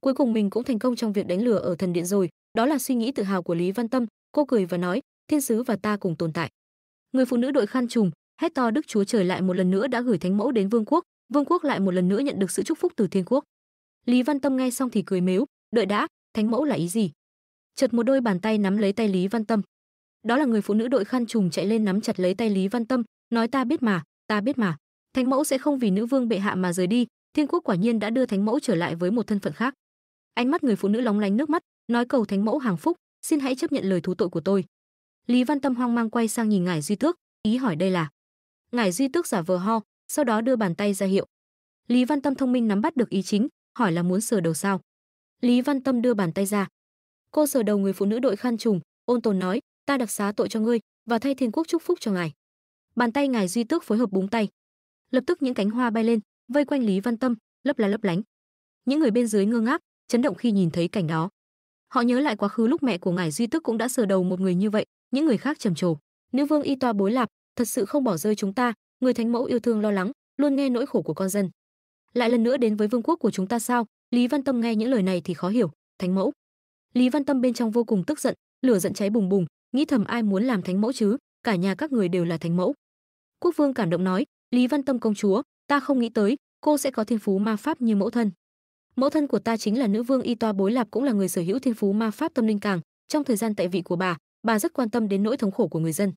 cuối cùng mình cũng thành công trong việc đánh lừa ở thần điện rồi đó là suy nghĩ tự hào của lý văn tâm cô cười và nói thiên sứ và ta cùng tồn tại người phụ nữ đội khăn trùm hét to đức chúa trời lại một lần nữa đã gửi thánh mẫu đến vương quốc vương quốc lại một lần nữa nhận được sự chúc phúc từ thiên quốc lý văn tâm nghe xong thì cười mếu đợi đã thánh mẫu là ý gì chợt một đôi bàn tay nắm lấy tay lý văn tâm đó là người phụ nữ đội khăn trùm chạy lên nắm chặt lấy tay lý văn tâm nói ta biết mà ta biết mà thánh mẫu sẽ không vì nữ vương bệ hạ mà rời đi thiên quốc quả nhiên đã đưa thánh mẫu trở lại với một thân phận khác Ánh mắt người phụ nữ lóng lánh nước mắt, nói cầu thánh mẫu hàng phúc, xin hãy chấp nhận lời thú tội của tôi. Lý Văn Tâm hoang mang quay sang nhìn ngài Duy Tước, ý hỏi đây là. Ngài Duy Tước giả vờ ho, sau đó đưa bàn tay ra hiệu. Lý Văn Tâm thông minh nắm bắt được ý chính, hỏi là muốn sờ đầu sao. Lý Văn Tâm đưa bàn tay ra. Cô sờ đầu người phụ nữ đội khăn trùng, ôn tồn nói, ta đặc xá tội cho ngươi và thay thiên quốc chúc phúc cho ngài. Bàn tay ngài Duy Tước phối hợp búng tay. Lập tức những cánh hoa bay lên, vây quanh Lý Văn Tâm, lấp lá lấp lánh. Những người bên dưới ngơ ngác, chấn động khi nhìn thấy cảnh đó họ nhớ lại quá khứ lúc mẹ của ngài duy tức cũng đã sờ đầu một người như vậy những người khác trầm trồ nữ vương y toa bối lạp thật sự không bỏ rơi chúng ta người thánh mẫu yêu thương lo lắng luôn nghe nỗi khổ của con dân lại lần nữa đến với vương quốc của chúng ta sao lý văn tâm nghe những lời này thì khó hiểu thánh mẫu lý văn tâm bên trong vô cùng tức giận lửa giận cháy bùng bùng nghĩ thầm ai muốn làm thánh mẫu chứ cả nhà các người đều là thánh mẫu quốc vương cảm động nói lý văn tâm công chúa ta không nghĩ tới cô sẽ có thiên phú ma pháp như mẫu thân mẫu thân của ta chính là nữ vương y toa bối lạp cũng là người sở hữu thiên phú ma pháp tâm linh càng trong thời gian tại vị của bà bà rất quan tâm đến nỗi thống khổ của người dân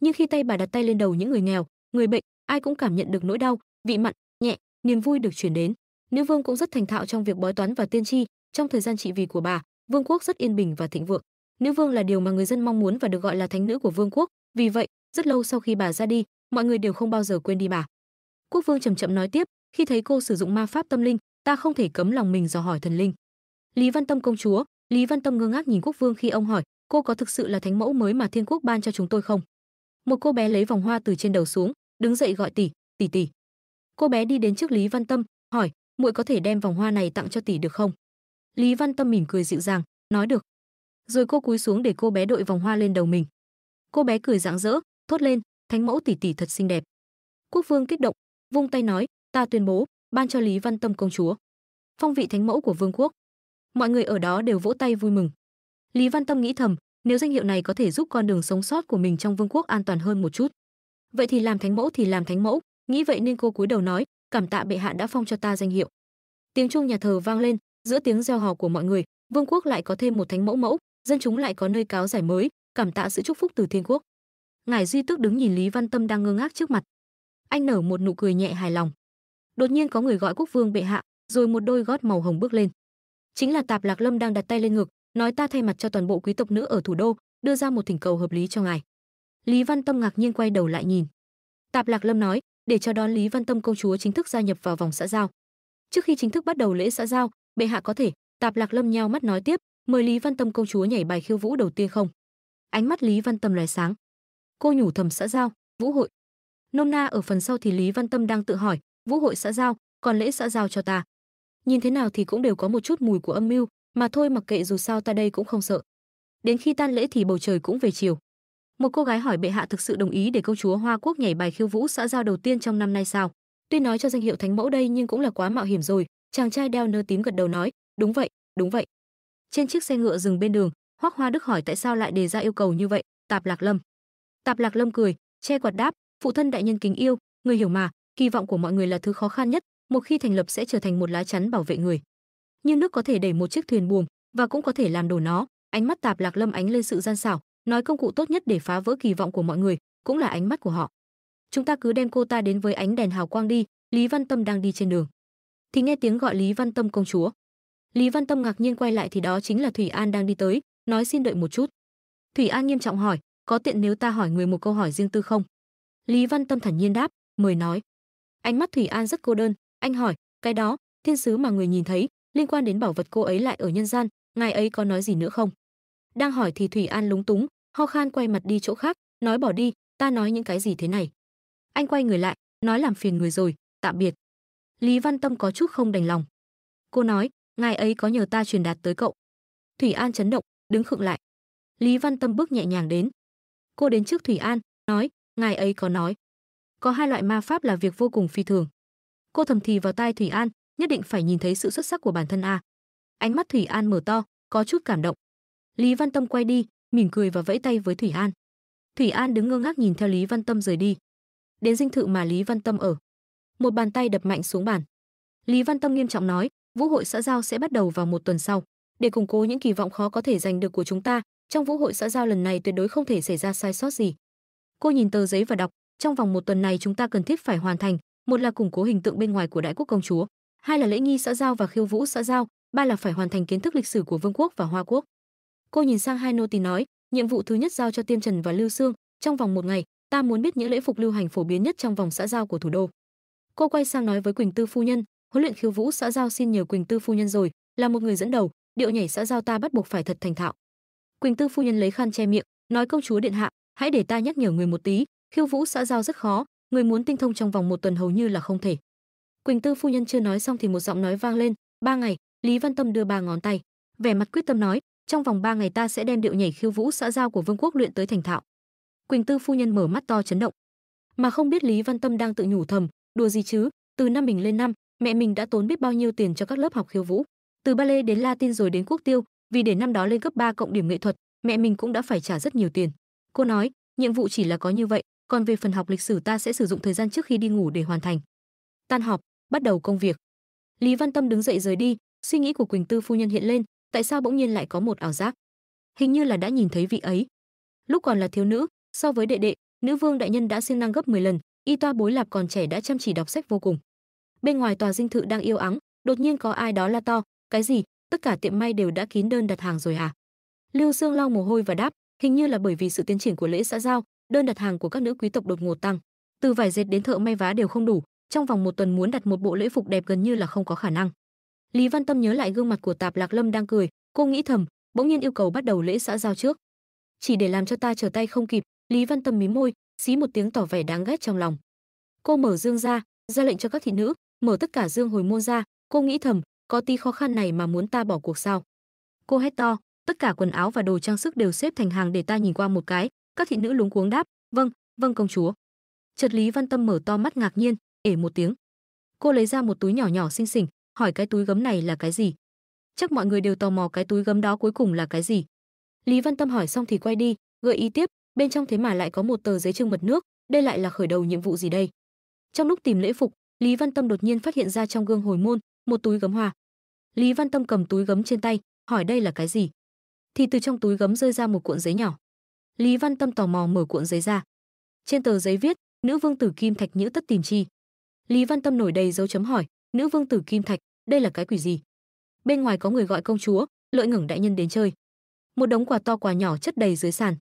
nhưng khi tay bà đặt tay lên đầu những người nghèo người bệnh ai cũng cảm nhận được nỗi đau vị mặn nhẹ niềm vui được chuyển đến nữ vương cũng rất thành thạo trong việc bói toán và tiên tri trong thời gian trị vì của bà vương quốc rất yên bình và thịnh vượng nữ vương là điều mà người dân mong muốn và được gọi là thánh nữ của vương quốc vì vậy rất lâu sau khi bà ra đi mọi người đều không bao giờ quên đi bà quốc vương chậm chậm nói tiếp khi thấy cô sử dụng ma pháp tâm linh ta không thể cấm lòng mình dò hỏi thần linh lý văn tâm công chúa lý văn tâm ngơ ngác nhìn quốc vương khi ông hỏi cô có thực sự là thánh mẫu mới mà thiên quốc ban cho chúng tôi không một cô bé lấy vòng hoa từ trên đầu xuống đứng dậy gọi tỷ tỷ tỷ cô bé đi đến trước lý văn tâm hỏi muội có thể đem vòng hoa này tặng cho tỷ được không lý văn tâm mỉm cười dịu dàng nói được rồi cô cúi xuống để cô bé đội vòng hoa lên đầu mình cô bé cười rạng rỡ thốt lên thánh mẫu tỷ tỷ thật xinh đẹp quốc vương kích động vung tay nói ta tuyên bố ban cho Lý Văn Tâm công chúa, phong vị thánh mẫu của vương quốc. Mọi người ở đó đều vỗ tay vui mừng. Lý Văn Tâm nghĩ thầm, nếu danh hiệu này có thể giúp con đường sống sót của mình trong vương quốc an toàn hơn một chút. Vậy thì làm thánh mẫu thì làm thánh mẫu, nghĩ vậy nên cô cúi đầu nói, cảm tạ bệ hạ đã phong cho ta danh hiệu. Tiếng chuông nhà thờ vang lên, giữa tiếng reo hò của mọi người, vương quốc lại có thêm một thánh mẫu mẫu, dân chúng lại có nơi cáo giải mới, cảm tạ sự chúc phúc từ thiên quốc. Ngài Duy Tước đứng nhìn Lý Văn Tâm đang ngơ ngác trước mặt. Anh nở một nụ cười nhẹ hài lòng đột nhiên có người gọi quốc vương bệ hạ rồi một đôi gót màu hồng bước lên chính là tạp lạc lâm đang đặt tay lên ngực nói ta thay mặt cho toàn bộ quý tộc nữ ở thủ đô đưa ra một thỉnh cầu hợp lý cho ngài lý văn tâm ngạc nhiên quay đầu lại nhìn tạp lạc lâm nói để cho đón lý văn tâm công chúa chính thức gia nhập vào vòng xã giao trước khi chính thức bắt đầu lễ xã giao bệ hạ có thể tạp lạc lâm nhao mắt nói tiếp mời lý văn tâm công chúa nhảy bài khiêu vũ đầu tiên không ánh mắt lý văn tâm lóe sáng cô nhủ thầm xã giao vũ hội nôm na ở phần sau thì lý văn tâm đang tự hỏi vũ hội xã giao còn lễ xã giao cho ta nhìn thế nào thì cũng đều có một chút mùi của âm mưu mà thôi mặc kệ dù sao ta đây cũng không sợ đến khi tan lễ thì bầu trời cũng về chiều một cô gái hỏi bệ hạ thực sự đồng ý để công chúa hoa quốc nhảy bài khiêu vũ xã giao đầu tiên trong năm nay sao tuy nói cho danh hiệu thánh mẫu đây nhưng cũng là quá mạo hiểm rồi chàng trai đeo nơ tím gật đầu nói đúng vậy đúng vậy trên chiếc xe ngựa dừng bên đường Hoắc hoa đức hỏi tại sao lại đề ra yêu cầu như vậy tạp lạc lâm tạp lạc lâm cười che quạt đáp phụ thân đại nhân kính yêu người hiểu mà kỳ vọng của mọi người là thứ khó khăn nhất một khi thành lập sẽ trở thành một lá chắn bảo vệ người Như nước có thể đẩy một chiếc thuyền buồm và cũng có thể làm đổ nó ánh mắt tạp lạc lâm ánh lên sự gian xảo nói công cụ tốt nhất để phá vỡ kỳ vọng của mọi người cũng là ánh mắt của họ chúng ta cứ đem cô ta đến với ánh đèn hào quang đi lý văn tâm đang đi trên đường thì nghe tiếng gọi lý văn tâm công chúa lý văn tâm ngạc nhiên quay lại thì đó chính là thủy an đang đi tới nói xin đợi một chút thủy an nghiêm trọng hỏi có tiện nếu ta hỏi người một câu hỏi riêng tư không lý văn tâm thản nhiên đáp mời nói Ánh mắt Thủy An rất cô đơn, anh hỏi, cái đó, thiên sứ mà người nhìn thấy, liên quan đến bảo vật cô ấy lại ở nhân gian, ngài ấy có nói gì nữa không? Đang hỏi thì Thủy An lúng túng, ho khan quay mặt đi chỗ khác, nói bỏ đi, ta nói những cái gì thế này. Anh quay người lại, nói làm phiền người rồi, tạm biệt. Lý Văn Tâm có chút không đành lòng. Cô nói, ngài ấy có nhờ ta truyền đạt tới cậu. Thủy An chấn động, đứng khựng lại. Lý Văn Tâm bước nhẹ nhàng đến. Cô đến trước Thủy An, nói, ngài ấy có nói có hai loại ma pháp là việc vô cùng phi thường. Cô thầm thì vào tai Thủy An, nhất định phải nhìn thấy sự xuất sắc của bản thân a. Ánh mắt Thủy An mở to, có chút cảm động. Lý Văn Tâm quay đi, mỉm cười và vẫy tay với Thủy An. Thủy An đứng ngơ ngác nhìn theo Lý Văn Tâm rời đi. Đến dinh thự mà Lý Văn Tâm ở, một bàn tay đập mạnh xuống bàn. Lý Văn Tâm nghiêm trọng nói, "Vũ hội xã giao sẽ bắt đầu vào một tuần sau, để củng cố những kỳ vọng khó có thể giành được của chúng ta, trong vũ hội xã giao lần này tuyệt đối không thể xảy ra sai sót gì." Cô nhìn tờ giấy và đọc, trong vòng một tuần này chúng ta cần thiết phải hoàn thành, một là củng cố hình tượng bên ngoài của đại quốc công chúa, hai là lễ nghi xã giao và khiêu vũ xã giao, ba là phải hoàn thành kiến thức lịch sử của vương quốc và hoa quốc. Cô nhìn sang hai nô tỳ nói, nhiệm vụ thứ nhất giao cho Tiên Trần và Lưu Sương, trong vòng một ngày, ta muốn biết những lễ phục lưu hành phổ biến nhất trong vòng xã giao của thủ đô. Cô quay sang nói với Quỳnh Tư phu nhân, huấn luyện khiêu vũ xã giao xin nhờ Quỳnh Tư phu nhân rồi, là một người dẫn đầu, điệu nhảy xã giao ta bắt buộc phải thật thành thạo. Quỳnh Tư phu nhân lấy khăn che miệng, nói công chúa điện hạ, hãy để ta nhắc nhở người một tí, khiêu vũ xã giao rất khó người muốn tinh thông trong vòng một tuần hầu như là không thể quỳnh tư phu nhân chưa nói xong thì một giọng nói vang lên ba ngày lý văn tâm đưa ba ngón tay vẻ mặt quyết tâm nói trong vòng ba ngày ta sẽ đem điệu nhảy khiêu vũ xã giao của vương quốc luyện tới thành thạo quỳnh tư phu nhân mở mắt to chấn động mà không biết lý văn tâm đang tự nhủ thầm đùa gì chứ từ năm mình lên năm mẹ mình đã tốn biết bao nhiêu tiền cho các lớp học khiêu vũ từ ba lê đến latin rồi đến quốc tiêu vì để năm đó lên cấp 3 cộng điểm nghệ thuật mẹ mình cũng đã phải trả rất nhiều tiền cô nói nhiệm vụ chỉ là có như vậy còn về phần học lịch sử ta sẽ sử dụng thời gian trước khi đi ngủ để hoàn thành. Tan học, bắt đầu công việc. Lý Văn Tâm đứng dậy rời đi, suy nghĩ của Quỳnh Tư phu nhân hiện lên, tại sao bỗng nhiên lại có một ảo giác? Hình như là đã nhìn thấy vị ấy. Lúc còn là thiếu nữ, so với đệ đệ, nữ vương đại nhân đã siêng năng gấp 10 lần, y toa bối lạp còn trẻ đã chăm chỉ đọc sách vô cùng. Bên ngoài tòa dinh thự đang yêu ắng, đột nhiên có ai đó la to, cái gì, tất cả tiệm may đều đã kín đơn đặt hàng rồi à? Lưu Dương lau mồ hôi và đáp, hình như là bởi vì sự tiến triển của lễ xã giao, đơn đặt hàng của các nữ quý tộc đột ngột tăng. Từ vải dệt đến thợ may vá đều không đủ, trong vòng một tuần muốn đặt một bộ lễ phục đẹp gần như là không có khả năng. Lý Văn Tâm nhớ lại gương mặt của Tạp Lạc Lâm đang cười, cô nghĩ thầm, bỗng nhiên yêu cầu bắt đầu lễ xã giao trước. Chỉ để làm cho ta trở tay không kịp, Lý Văn Tâm mí môi, xí một tiếng tỏ vẻ đáng ghét trong lòng. Cô mở dương ra, ra lệnh cho các thị nữ, mở tất cả dương hồi môn ra, cô nghĩ thầm, có ti khó khăn này mà muốn ta bỏ cuộc sao? Cô hét to, tất cả quần áo và đồ trang sức đều xếp thành hàng để ta nhìn qua một cái, các thị nữ lúng cuống đáp vâng vâng công chúa chợt lý văn tâm mở to mắt ngạc nhiên ể một tiếng cô lấy ra một túi nhỏ nhỏ xinh xỉnh hỏi cái túi gấm này là cái gì chắc mọi người đều tò mò cái túi gấm đó cuối cùng là cái gì lý văn tâm hỏi xong thì quay đi gợi ý tiếp bên trong thế mà lại có một tờ giấy trưng mật nước đây lại là khởi đầu nhiệm vụ gì đây trong lúc tìm lễ phục lý văn tâm đột nhiên phát hiện ra trong gương hồi môn một túi gấm hoa lý văn tâm cầm túi gấm trên tay hỏi đây là cái gì thì từ trong túi gấm rơi ra một cuộn giấy nhỏ Lý Văn Tâm tò mò mở cuộn giấy ra. Trên tờ giấy viết, nữ vương tử kim thạch nhữ tất tìm chi. Lý Văn Tâm nổi đầy dấu chấm hỏi, nữ vương tử kim thạch, đây là cái quỷ gì? Bên ngoài có người gọi công chúa, Lợi Ngẩng đại nhân đến chơi. Một đống quà to quà nhỏ chất đầy dưới sàn.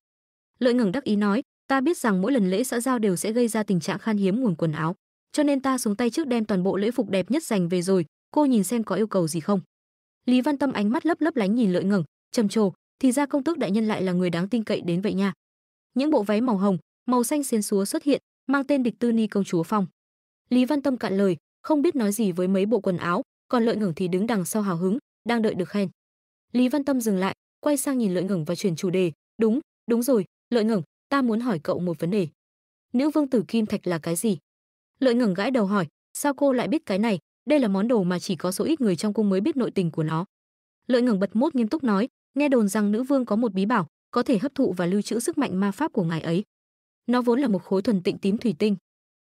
Lợi Ngẩng đắc ý nói, ta biết rằng mỗi lần lễ xã giao đều sẽ gây ra tình trạng khan hiếm nguồn quần áo, cho nên ta xuống tay trước đem toàn bộ lễ phục đẹp nhất dành về rồi, cô nhìn xem có yêu cầu gì không. Lý Văn Tâm ánh mắt lấp lấp lánh nhìn Lợi Ngẩng, trầm trồ, thì ra công tước đại nhân lại là người đáng tin cậy đến vậy nha. Những bộ váy màu hồng, màu xanh xiên xúa xuất hiện, mang tên địch tư ni công chúa phong. Lý Văn Tâm cạn lời, không biết nói gì với mấy bộ quần áo, còn Lợi Ngẩng thì đứng đằng sau hào hứng, đang đợi được khen. Lý Văn Tâm dừng lại, quay sang nhìn Lợi Ngẩng và chuyển chủ đề, "Đúng, đúng rồi, Lợi Ngẩng, ta muốn hỏi cậu một vấn đề." Nữ vương tử kim thạch là cái gì? Lợi Ngẩng gãi đầu hỏi, "Sao cô lại biết cái này? Đây là món đồ mà chỉ có số ít người trong cung mới biết nội tình của nó." Lợi Ngẩng bật mốt nghiêm túc nói, nghe đồn rằng nữ vương có một bí bảo có thể hấp thụ và lưu trữ sức mạnh ma pháp của ngài ấy nó vốn là một khối thuần tịnh tím thủy tinh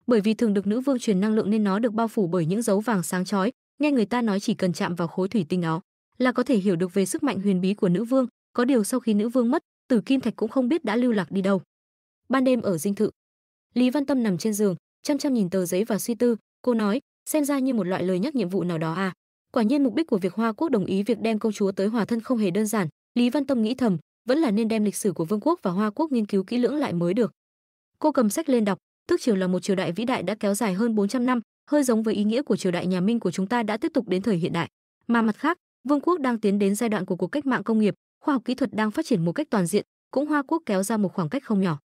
bởi vì thường được nữ vương truyền năng lượng nên nó được bao phủ bởi những dấu vàng sáng chói nghe người ta nói chỉ cần chạm vào khối thủy tinh đó là có thể hiểu được về sức mạnh huyền bí của nữ vương có điều sau khi nữ vương mất tử kim thạch cũng không biết đã lưu lạc đi đâu ban đêm ở dinh thự lý văn tâm nằm trên giường chăm chăm nhìn tờ giấy và suy tư cô nói xem ra như một loại lời nhắc nhiệm vụ nào đó à Quả nhiên mục đích của việc Hoa Quốc đồng ý việc đem công chúa tới hòa thân không hề đơn giản, Lý Văn Tâm nghĩ thầm, vẫn là nên đem lịch sử của vương quốc và Hoa Quốc nghiên cứu kỹ lưỡng lại mới được. Cô cầm sách lên đọc, Tước triều là một triều đại vĩ đại đã kéo dài hơn 400 năm, hơi giống với ý nghĩa của triều đại nhà Minh của chúng ta đã tiếp tục đến thời hiện đại. Mà mặt khác, vương quốc đang tiến đến giai đoạn của cuộc cách mạng công nghiệp, khoa học kỹ thuật đang phát triển một cách toàn diện, cũng Hoa quốc kéo ra một khoảng cách không nhỏ.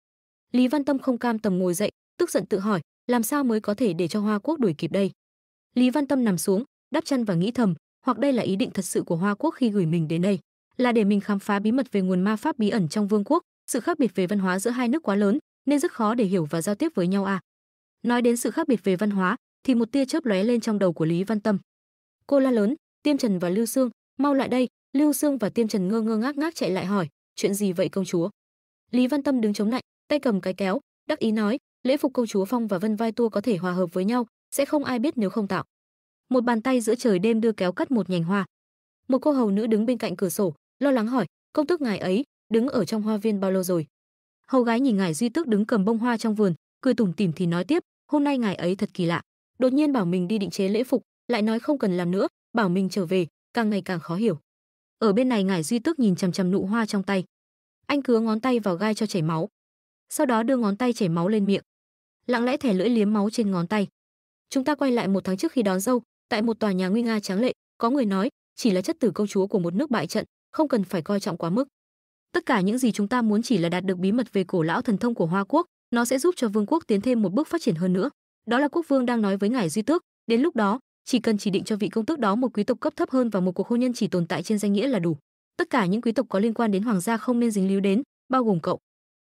Lý Văn Tâm không cam tầm ngồi dậy, tức giận tự hỏi, làm sao mới có thể để cho Hoa quốc đuổi kịp đây? Lý Văn Tâm nằm xuống, đắp chân và nghĩ thầm, hoặc đây là ý định thật sự của Hoa Quốc khi gửi mình đến đây, là để mình khám phá bí mật về nguồn ma pháp bí ẩn trong vương quốc, sự khác biệt về văn hóa giữa hai nước quá lớn, nên rất khó để hiểu và giao tiếp với nhau à. Nói đến sự khác biệt về văn hóa, thì một tia chớp lóe lên trong đầu của Lý Văn Tâm. Cô la lớn, Tiêm Trần và Lưu Sương, mau lại đây, Lưu Sương và Tiêm Trần ngơ ngơ ngác ngác chạy lại hỏi, chuyện gì vậy công chúa? Lý Văn Tâm đứng chống lại, tay cầm cái kéo, đắc ý nói, lễ phục công chúa phong và vân vai tua có thể hòa hợp với nhau, sẽ không ai biết nếu không tạo một bàn tay giữa trời đêm đưa kéo cắt một nhành hoa. Một cô hầu nữ đứng bên cạnh cửa sổ, lo lắng hỏi, công tước ngài ấy đứng ở trong hoa viên bao lâu rồi? Hầu gái nhìn ngài Duy Tước đứng cầm bông hoa trong vườn, cười tủm tỉm thì nói tiếp, hôm nay ngài ấy thật kỳ lạ, đột nhiên bảo mình đi định chế lễ phục, lại nói không cần làm nữa, bảo mình trở về, càng ngày càng khó hiểu. Ở bên này ngài Duy Tước nhìn chằm chằm nụ hoa trong tay. Anh cứa ngón tay vào gai cho chảy máu, sau đó đưa ngón tay chảy máu lên miệng lặng lẽ thẻ lưỡi liếm máu trên ngón tay. Chúng ta quay lại một tháng trước khi đón dâu, tại một tòa nhà nguy nga tráng lệ có người nói chỉ là chất tử công chúa của một nước bại trận không cần phải coi trọng quá mức tất cả những gì chúng ta muốn chỉ là đạt được bí mật về cổ lão thần thông của hoa quốc nó sẽ giúp cho vương quốc tiến thêm một bước phát triển hơn nữa đó là quốc vương đang nói với ngài duy tước đến lúc đó chỉ cần chỉ định cho vị công tước đó một quý tộc cấp thấp hơn và một cuộc hôn nhân chỉ tồn tại trên danh nghĩa là đủ tất cả những quý tộc có liên quan đến hoàng gia không nên dính líu đến bao gồm cậu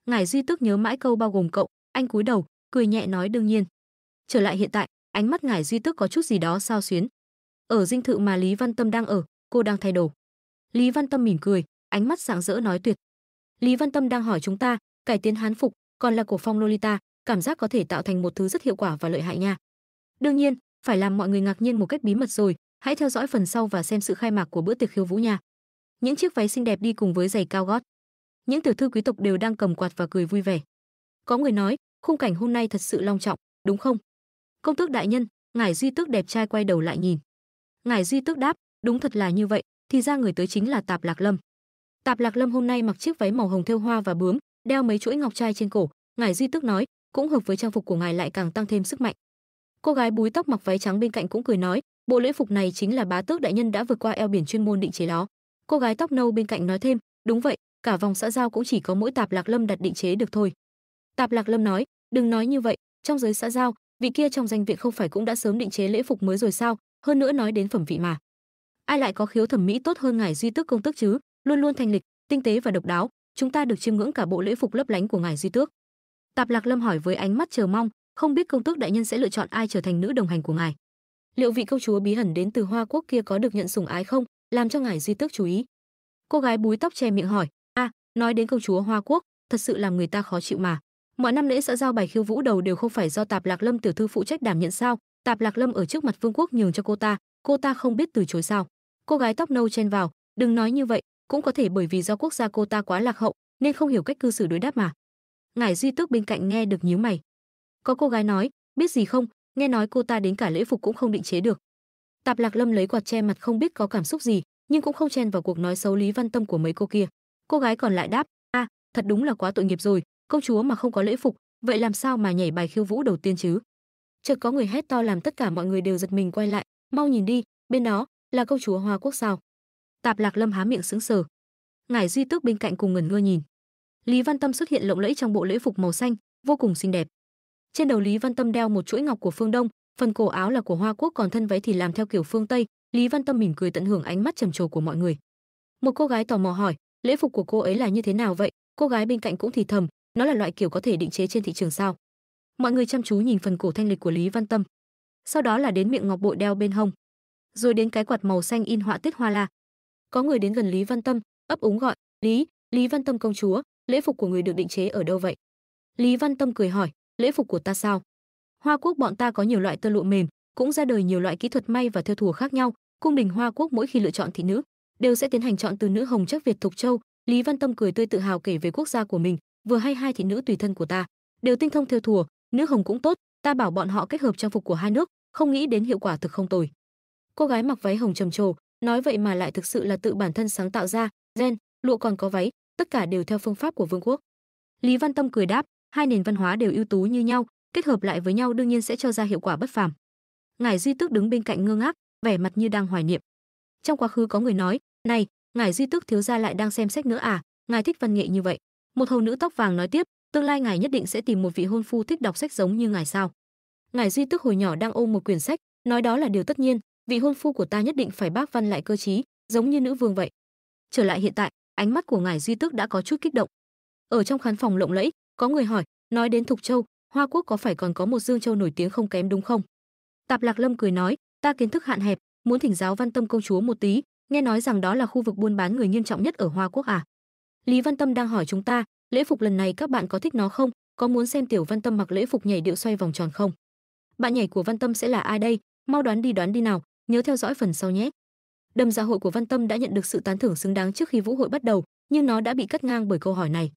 ngài duy tước nhớ mãi câu bao gồm cậu anh cúi đầu cười nhẹ nói đương nhiên trở lại hiện tại ánh mắt ngải duy tức có chút gì đó sao xuyến ở dinh thự mà lý văn tâm đang ở cô đang thay đồ lý văn tâm mỉm cười ánh mắt sáng rỡ nói tuyệt lý văn tâm đang hỏi chúng ta cải tiến hán phục còn là cổ phong lolita cảm giác có thể tạo thành một thứ rất hiệu quả và lợi hại nha đương nhiên phải làm mọi người ngạc nhiên một cách bí mật rồi hãy theo dõi phần sau và xem sự khai mạc của bữa tiệc khiêu vũ nha những chiếc váy xinh đẹp đi cùng với giày cao gót những tiểu thư quý tộc đều đang cầm quạt và cười vui vẻ có người nói khung cảnh hôm nay thật sự long trọng đúng không công tước đại nhân ngài duy tước đẹp trai quay đầu lại nhìn ngài duy tước đáp đúng thật là như vậy thì ra người tới chính là tạp lạc lâm tạp lạc lâm hôm nay mặc chiếc váy màu hồng thêu hoa và bướm đeo mấy chuỗi ngọc trai trên cổ ngài duy tước nói cũng hợp với trang phục của ngài lại càng tăng thêm sức mạnh cô gái búi tóc mặc váy trắng bên cạnh cũng cười nói bộ lễ phục này chính là bá tước đại nhân đã vượt qua eo biển chuyên môn định chế đó cô gái tóc nâu bên cạnh nói thêm đúng vậy cả vòng xã giao cũng chỉ có mỗi tạp lạc lâm đặt định chế được thôi tạp lạc lâm nói đừng nói như vậy trong giới xã giao vị kia trong danh viện không phải cũng đã sớm định chế lễ phục mới rồi sao hơn nữa nói đến phẩm vị mà ai lại có khiếu thẩm mỹ tốt hơn ngài duy tước công tước chứ luôn luôn thanh lịch tinh tế và độc đáo chúng ta được chiêm ngưỡng cả bộ lễ phục lấp lánh của ngài duy tước tạp lạc lâm hỏi với ánh mắt chờ mong không biết công tước đại nhân sẽ lựa chọn ai trở thành nữ đồng hành của ngài liệu vị công chúa bí ẩn đến từ hoa quốc kia có được nhận sủng ái không làm cho ngài duy tước chú ý cô gái búi tóc che miệng hỏi a à, nói đến công chúa hoa quốc thật sự làm người ta khó chịu mà mọi năm lễ xã giao bài khiêu vũ đầu đều không phải do tạp lạc lâm tiểu thư phụ trách đảm nhận sao tạp lạc lâm ở trước mặt vương quốc nhường cho cô ta cô ta không biết từ chối sao cô gái tóc nâu chen vào đừng nói như vậy cũng có thể bởi vì do quốc gia cô ta quá lạc hậu nên không hiểu cách cư xử đối đáp mà ngải duy tước bên cạnh nghe được nhíu mày có cô gái nói biết gì không nghe nói cô ta đến cả lễ phục cũng không định chế được tạp lạc lâm lấy quạt che mặt không biết có cảm xúc gì nhưng cũng không chen vào cuộc nói xấu lý văn tâm của mấy cô kia cô gái còn lại đáp a à, thật đúng là quá tội nghiệp rồi công chúa mà không có lễ phục, vậy làm sao mà nhảy bài khiêu vũ đầu tiên chứ? Chợt có người hét to làm tất cả mọi người đều giật mình quay lại, mau nhìn đi, bên đó là công chúa Hoa Quốc sao? Tạp Lạc Lâm há miệng sững sờ. ngài Duy Tước bên cạnh cùng ngẩn ngơ nhìn. Lý Văn Tâm xuất hiện lộng lẫy trong bộ lễ phục màu xanh, vô cùng xinh đẹp. Trên đầu Lý Văn Tâm đeo một chuỗi ngọc của phương Đông, phần cổ áo là của Hoa Quốc còn thân váy thì làm theo kiểu phương Tây, Lý Văn Tâm mỉm cười tận hưởng ánh mắt trầm trồ của mọi người. Một cô gái tò mò hỏi, lễ phục của cô ấy là như thế nào vậy? Cô gái bên cạnh cũng thì thầm, nó là loại kiểu có thể định chế trên thị trường sao mọi người chăm chú nhìn phần cổ thanh lịch của lý văn tâm sau đó là đến miệng ngọc bội đeo bên hông rồi đến cái quạt màu xanh in họa tiết hoa la có người đến gần lý văn tâm ấp úng gọi lý lý văn tâm công chúa lễ phục của người được định chế ở đâu vậy lý văn tâm cười hỏi lễ phục của ta sao hoa quốc bọn ta có nhiều loại tơ lụa mềm cũng ra đời nhiều loại kỹ thuật may và thêu thùa khác nhau cung đình hoa quốc mỗi khi lựa chọn thị nữ đều sẽ tiến hành chọn từ nữ hồng chắc việt thục châu lý văn tâm cười tươi tự hào kể về quốc gia của mình vừa hay hai thị nữ tùy thân của ta đều tinh thông theo thùa nữ hồng cũng tốt ta bảo bọn họ kết hợp trang phục của hai nước không nghĩ đến hiệu quả thực không tồi cô gái mặc váy hồng trầm trồ nói vậy mà lại thực sự là tự bản thân sáng tạo ra gen lụa còn có váy tất cả đều theo phương pháp của vương quốc lý văn tâm cười đáp hai nền văn hóa đều ưu tú như nhau kết hợp lại với nhau đương nhiên sẽ cho ra hiệu quả bất phàm ngải duy tước đứng bên cạnh ngơ ngác vẻ mặt như đang hoài niệm trong quá khứ có người nói này ngài duy tước thiếu gia lại đang xem sách nữa à ngài thích văn nghệ như vậy một hầu nữ tóc vàng nói tiếp, tương lai ngài nhất định sẽ tìm một vị hôn phu thích đọc sách giống như ngài sao? Ngài duy tức hồi nhỏ đang ôm một quyển sách, nói đó là điều tất nhiên, vị hôn phu của ta nhất định phải bác văn lại cơ trí, giống như nữ vương vậy. Trở lại hiện tại, ánh mắt của ngài duy tức đã có chút kích động. Ở trong khán phòng lộng lẫy, có người hỏi, nói đến Thục Châu, Hoa Quốc có phải còn có một Dương Châu nổi tiếng không kém đúng không? Tạp Lạc Lâm cười nói, ta kiến thức hạn hẹp, muốn thỉnh giáo Văn Tâm công chúa một tí, nghe nói rằng đó là khu vực buôn bán người nghiêm trọng nhất ở Hoa Quốc à? Lý Văn Tâm đang hỏi chúng ta, lễ phục lần này các bạn có thích nó không? Có muốn xem Tiểu Văn Tâm mặc lễ phục nhảy điệu xoay vòng tròn không? Bạn nhảy của Văn Tâm sẽ là ai đây? Mau đoán đi đoán đi nào, nhớ theo dõi phần sau nhé. Đầm dạ hội của Văn Tâm đã nhận được sự tán thưởng xứng đáng trước khi vũ hội bắt đầu, nhưng nó đã bị cắt ngang bởi câu hỏi này.